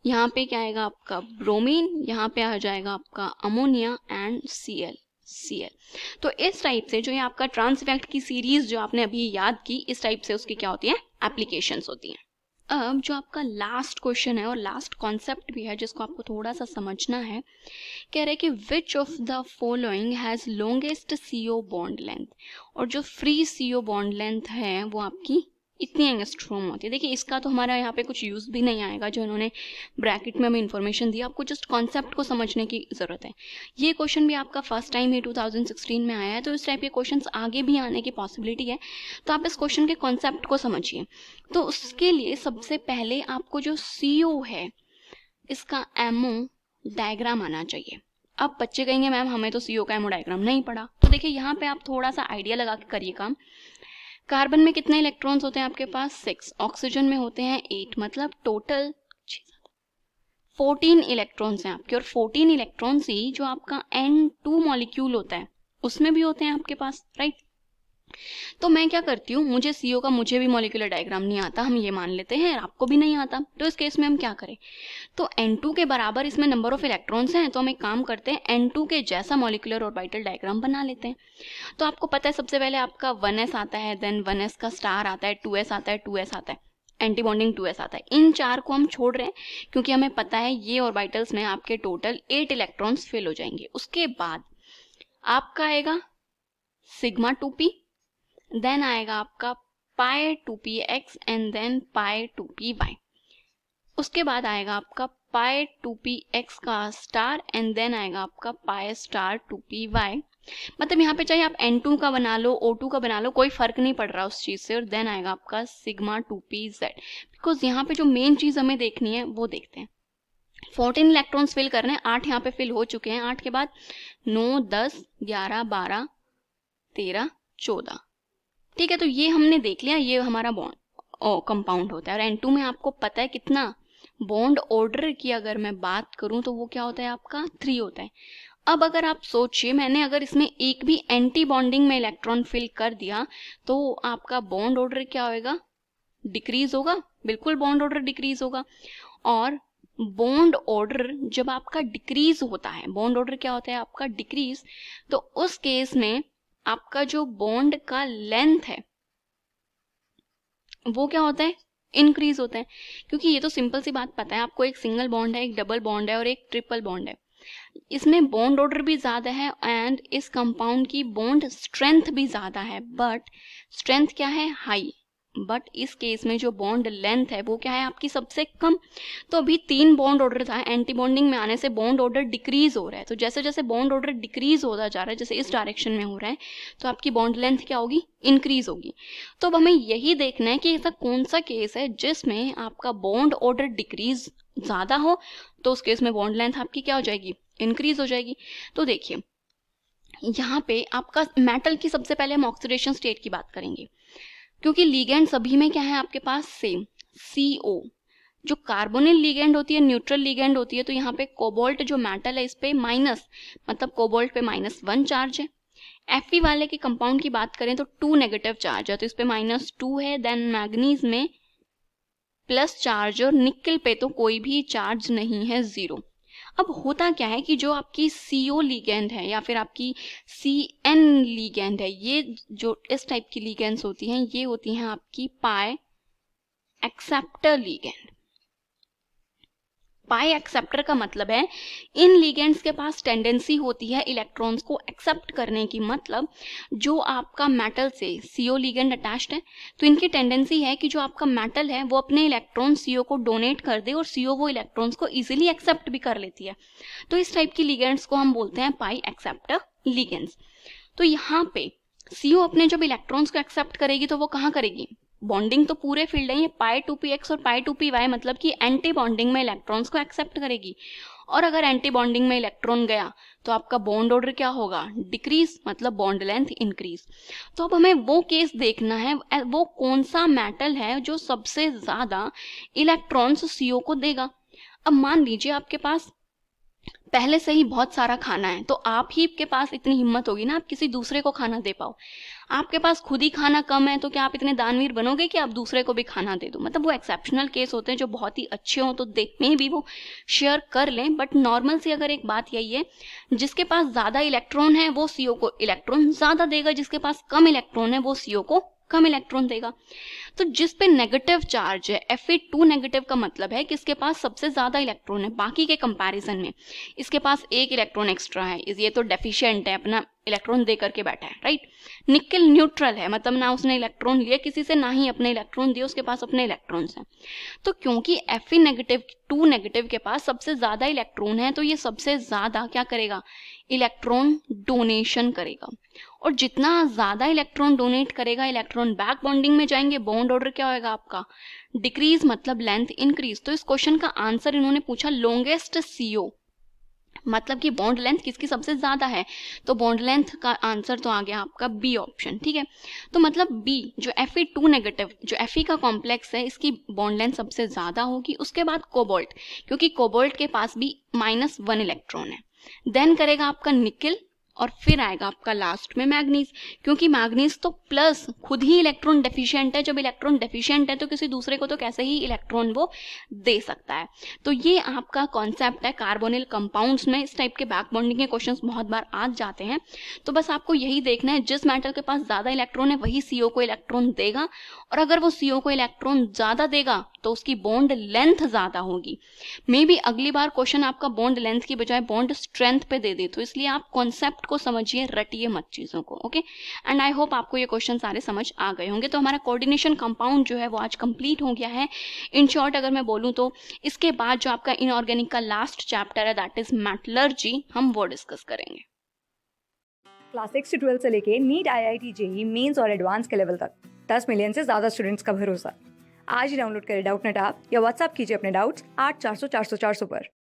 यहाँ पे क्या आएगा आपका ब्रोमीन यहाँ पे आ जाएगा आपका ammonia and C L C L तो इस टाइप से जो ये आपका ट्रांस इफेक्ट की सीरीज जो आपने अभी याद की इस टाइप से उसकी क्या होती है एप्लीकेशंस होती हैं अब जो आपका लास्ट क्वेश्चन है और लास्ट कॉन्सेप्ट भी है जिसको आपको थोड़ा सा समझना है कह रहे कि which of the following has longest C O bond length और जो फ्री सीओ बॉन्ड लेंथ है वो आपकी इतनी एंगस्ट्रोम होती है देखिए इसका तो हमारा यहाँ पे कुछ यूज़ भी नहीं आएगा जो इन्होंने ब्रैकेट में हमें इन्फॉर्मेशन दिया आपको जस्ट कॉन्सेप्ट को समझने की ज़रूरत है ये क्वेश्चन भी आपका फर्स्ट टाइम ही 2016 में आया है तो इस टाइप के क्वेश्चन आगे भी आने की पॉसिबिलिटी है तो आप इस क्वेश्चन के कॉन्सेप्ट को समझिए तो उसके लिए सबसे पहले आपको जो सी है इसका एमओ डायग्राम आना चाहिए अब बच्चे कहेंगे मैम हमें तो सी का एमओ डायग्राम नहीं पड़ा तो देखिए यहाँ पे आप थोड़ा सा आइडिया लगा के करिए काम कार्बन में कितने इलेक्ट्रॉन्स होते हैं आपके पास सिक्स ऑक्सीजन में होते हैं एट मतलब टोटल फोर्टीन इलेक्ट्रॉन्स हैं आपके और फोर्टीन इलेक्ट्रॉन्स ही जो आपका एन टू मॉलिक्यूल होता है उसमें भी होते हैं आपके पास राइट तो मैं क्या करती हूँ मुझे सीओ का मुझे भी मॉलिकुलर डायग्राम नहीं आता हम ये मान लेते हैं आपको भी नहीं आता तो इस केस में हम क्या करें तो एन टू के बराबर इसमें नंबर ऑफ इलेक्ट्रॉन्स हैं तो हम एक काम करते हैं एन टू के जैसा मॉलिकुलर ऑर्बिटल डायग्राम बना लेते हैं तो आपको पता है सबसे पहले आपका एस आता है देन एस का स्टार आता है एस आता है एस आता है एंटी बॉन्डिंग टू एस आता है इन चार को हम छोड़ रहे हैं क्योंकि हमें पता है ये ऑर्बिटल्स में आपके टोटल एट इलेक्ट्रॉन्स फेल हो जाएंगे उसके बाद आपका आएगा सिग्मा टू पी देन आएगा आपका pi to p x and then pi to p y उसके बाद आएगा आपका पाए टू पी एक्स का स्टार एंड देन आएगा आपका पाए स्टार टू पी वाई मतलब यहाँ पे चाहे आप एन टू का बना लो ओ टू का बना लो कोई फर्क नहीं पड़ रहा उस चीज़ से और देन आएगा आपका sigma two P Z because यहाँ पे जो मेन चीज़ हमें देखनी है वो देखते हैं फोर्टीन इलेक्ट्रॉन्स फिल कर रहे हैं आठ यहाँ पे फिल हो चुके हैं आठ के बाद नौ दस ग्यारह बारह तेरह चौदह ठीक है तो ये हमने देख लिया ये हमारा बॉन्ड कंपाउंड होता है और एन टू में आपको पता है कितना बॉन्ड ऑर्डर की अगर मैं बात करूं तो वो क्या होता है आपका थ्री होता है अब अगर आप सोचिए मैंने अगर इसमें एक भी एंटी बॉन्डिंग में इलेक्ट्रॉन फिल कर दिया तो आपका बॉन्ड ऑर्डर क्या होगा डिक्रीज होगा बिल्कुल बॉन्ड ऑर्डर डिक्रीज होगा और बॉन्ड ऑर्डर जब आपका डिक्रीज होता है बॉन्ड ऑर्डर क्या होता है आपका डिक्रीज तो उस केस में आपका जो बॉन्ड का लेंथ है वो क्या होता है इंक्रीज होता है क्योंकि ये तो सिंपल सी बात पता है आपको एक सिंगल बॉन्ड है एक डबल बॉन्ड है और एक ट्रिपल बॉन्ड है इसमें बॉन्ड ऑर्डर भी ज्यादा है एंड इस कंपाउंड की बॉन्ड स्ट्रेंथ भी ज्यादा है बट स्ट्रेंथ क्या है हाई बट इस केस में जो बॉन्ड लेंथ है वो क्या है आपकी सबसे कम तो अभी तीन बॉन्ड ऑर्डर था एंटी बॉन्डिंग में आने से बॉन्ड ऑर्डर डिक्रीज हो रहा है तो जैसे जैसे बॉन्ड ऑर्डर डिक्रीज होता जा रहा है जैसे इस डायरेक्शन में हो रहा है तो आपकी बॉन्ड लेंथ क्या होगी इंक्रीज होगी तो अब हमें यही देखना है कि ऐसा कौन सा केस है जिसमें आपका बॉन्ड ऑर्डर डिक्रीज ज़्यादा हो तो उस केस में बॉन्ड लेंथ आपकी क्या हो जाएगी इंक्रीज हो जाएगी तो देखिए यहाँ पे आपका मेटल की सबसे पहले हम ऑक्सीडेशन स्टेट की बात करेंगे क्योंकि लीगेंड सभी में क्या है आपके पास सेम सी ओ जो कार्बोनिल लीगेंड होती है न्यूट्रल लीगेंड होती है तो यहाँ पे कोबोल्ट जो मेटल है इस पे माइनस मतलब कोबोल्ट पे माइनस वन चार्ज है एफ वाले के कंपाउंड की बात करें तो टू नेगेटिव चार्ज है तो इस पे माइनस टू है देन मैग्नीज में प्लस चार्ज और निकल पे तो कोई भी चार्ज नहीं है जीरो अब होता क्या है कि जो आपकी सी ओ लीगेंड है या फिर आपकी सी एन लीगेंड है ये जो इस टाइप की लीगेंड्स होती हैं ये होती हैं आपकी पाए एक्सेप्टर लीगेंड पाई एक्सेप्टर का मतलब है इन लीगेंड्स के पास टेंडेंसी होती है इलेक्ट्रॉन्स को एक्सेप्ट करने की मतलब जो आपका मेटल से सीओ लीगेंड अटैच्ड है तो इनकी टेंडेंसी है कि जो आपका मेटल है वो अपने इलेक्ट्रॉन सीओ को डोनेट कर दे और सीओ वो इलेक्ट्रॉन्स को इजिली एक्सेप्ट भी कर लेती है तो इस टाइप की लीगेंड्स को हम बोलते हैं पाई एक्सेप्टर लीगेंड्स तो यहाँ पे सीओ अपने जब इलेक्ट्रॉन्स को एक्सेप्ट करेगी तो वो कहाँ करेगी बॉन्डिंग तो पूरे फील्ड है ये पाई टू पी एक्स और पाई टू पी वाई मतलब कि एंटी बॉन्डिंग में इलेक्ट्रॉन्स को एक्सेप्ट करेगी और अगर एंटी बॉन्डिंग में इलेक्ट्रॉन गया तो आपका बॉन्ड ऑर्डर क्या होगा डिक्रीज मतलब बॉन्ड लेंथ इंक्रीज तो अब हमें वो केस देखना है वो कौन सा मेटल है जो सबसे ज्यादा इलेक्ट्रॉन्स सीओ को देगा अब मान लीजिए आपके पास पहले से ही बहुत सारा खाना है तो आप ही के पास इतनी हिम्मत होगी ना आप किसी दूसरे को खाना दे पाओ आपके पास खुद ही खाना कम है तो क्या आप इतने दानवीर बनोगे कि आप दूसरे को भी खाना दे दो मतलब वो एक्सेप्शनल केस होते हैं जो बहुत ही अच्छे हों तो देखने भी वो शेयर कर लें बट नॉर्मल सी अगर एक बात यही है जिसके पास ज़्यादा इलेक्ट्रॉन है वो सीओ को इलेक्ट्रॉन ज़्यादा देगा जिसके पास कम इलेक्ट्रॉन है वो सीओ को कम इलेक्ट्रॉन देगा तो जिस पे नेगेटिव चार्ज है एफ टू नेगेटिव का मतलब है कि इसके पास सबसे ज्यादा इलेक्ट्रॉन है बाकी के कंपैरिजन में इसके पास एक इलेक्ट्रॉन एक्स्ट्रा है ये तो डेफिशिएंट है अपना इलेक्ट्रॉन दे करके बैठा है राइट निकल न्यूट्रल है मतलब ना उसने इलेक्ट्रॉन लिए किसी से ना ही अपने इलेक्ट्रॉन दिए उसके पास अपने इलेक्ट्रॉन्स हैं तो क्योंकि एफ नेगेटिव टू नेगेटिव के पास सबसे ज़्यादा इलेक्ट्रॉन है तो ये सबसे ज़्यादा क्या करेगा इलेक्ट्रॉन डोनेशन करेगा और जितना ज़्यादा इलेक्ट्रॉन डोनेट करेगा इलेक्ट्रॉन बैक बॉन्डिंग में जाएंगे बॉन्ड ऑर्डर क्या होगा आपका डिक्रीज मतलब लेंथ इंक्रीज तो इस क्वेश्चन का आंसर इन्होंने पूछा लॉन्गेस्ट सीओ मतलब कि बॉन्ड लेंथ किसकी सबसे ज़्यादा है तो बॉन्ड लेंथ का आंसर तो आ गया आपका बी ऑप्शन ठीक है तो मतलब बी जो एफ ई टू नेगेटिव जो एफ ई का कॉम्प्लेक्स है इसकी बॉन्ड लेंथ सबसे ज़्यादा होगी उसके बाद कोबोल्ट क्योंकि कोबोल्ट के पास भी माइनस वन इलेक्ट्रॉन है देन करेगा आपका निकिल और फिर आएगा आपका लास्ट में मैग्नीज क्योंकि मैग्नीज तो प्लस खुद ही इलेक्ट्रॉन डेफिशिएंट है जब इलेक्ट्रॉन डेफिशिएंट है तो किसी दूसरे को तो कैसे ही इलेक्ट्रॉन वो दे सकता है तो ये आपका कॉन्सेप्ट है कार्बोनिल कंपाउंड्स में इस टाइप के बैक बॉन्डिंग के क्वेश्चन बहुत बार आ जाते हैं तो बस आपको यही देखना है जिस मेटल के पास ज्यादा इलेक्ट्रॉन है वही सीओ को इलेक्ट्रॉन देगा और अगर वो सीओ को इलेक्ट्रॉन ज्यादा देगा तो उसकी बॉन्ड लेंथ ज्यादा होगी मे बी अगली बार क्वेश्चन आपका बॉन्ड लेंथ की बजाय बॉन्ड स्ट्रेंथ पे दे दे तो इसलिए आप कॉन्सेप्ट को समझिए रटिए मत चीज़ों को ओके एंड आई होप आपको ये क्वेश्चन सारे समझ आ गए होंगे तो हमारा कोऑर्डिनेशन कंपाउंड जो है वो आज कंप्लीट हो गया है इन शॉर्ट अगर मैं बोलूँ तो इसके बाद जो आपका इनऑर्गेनिक का लास्ट चैप्टर है दैट इज मैटलर्जी हम वो डिस्कस करेंगे क्लास सिक्स से ट्वेल्थ से लेके NEET I I T JEE mains और एडवांस के लेवल तक दस मिलियन से ज़्यादा स्टूडेंट्स का भरोसा आज ही डाउनलोड करें डाउट नेट आप या व्हाट्सअप कीजिए अपने डाउट्स आठ चार सौ चार सौ चार सौ पर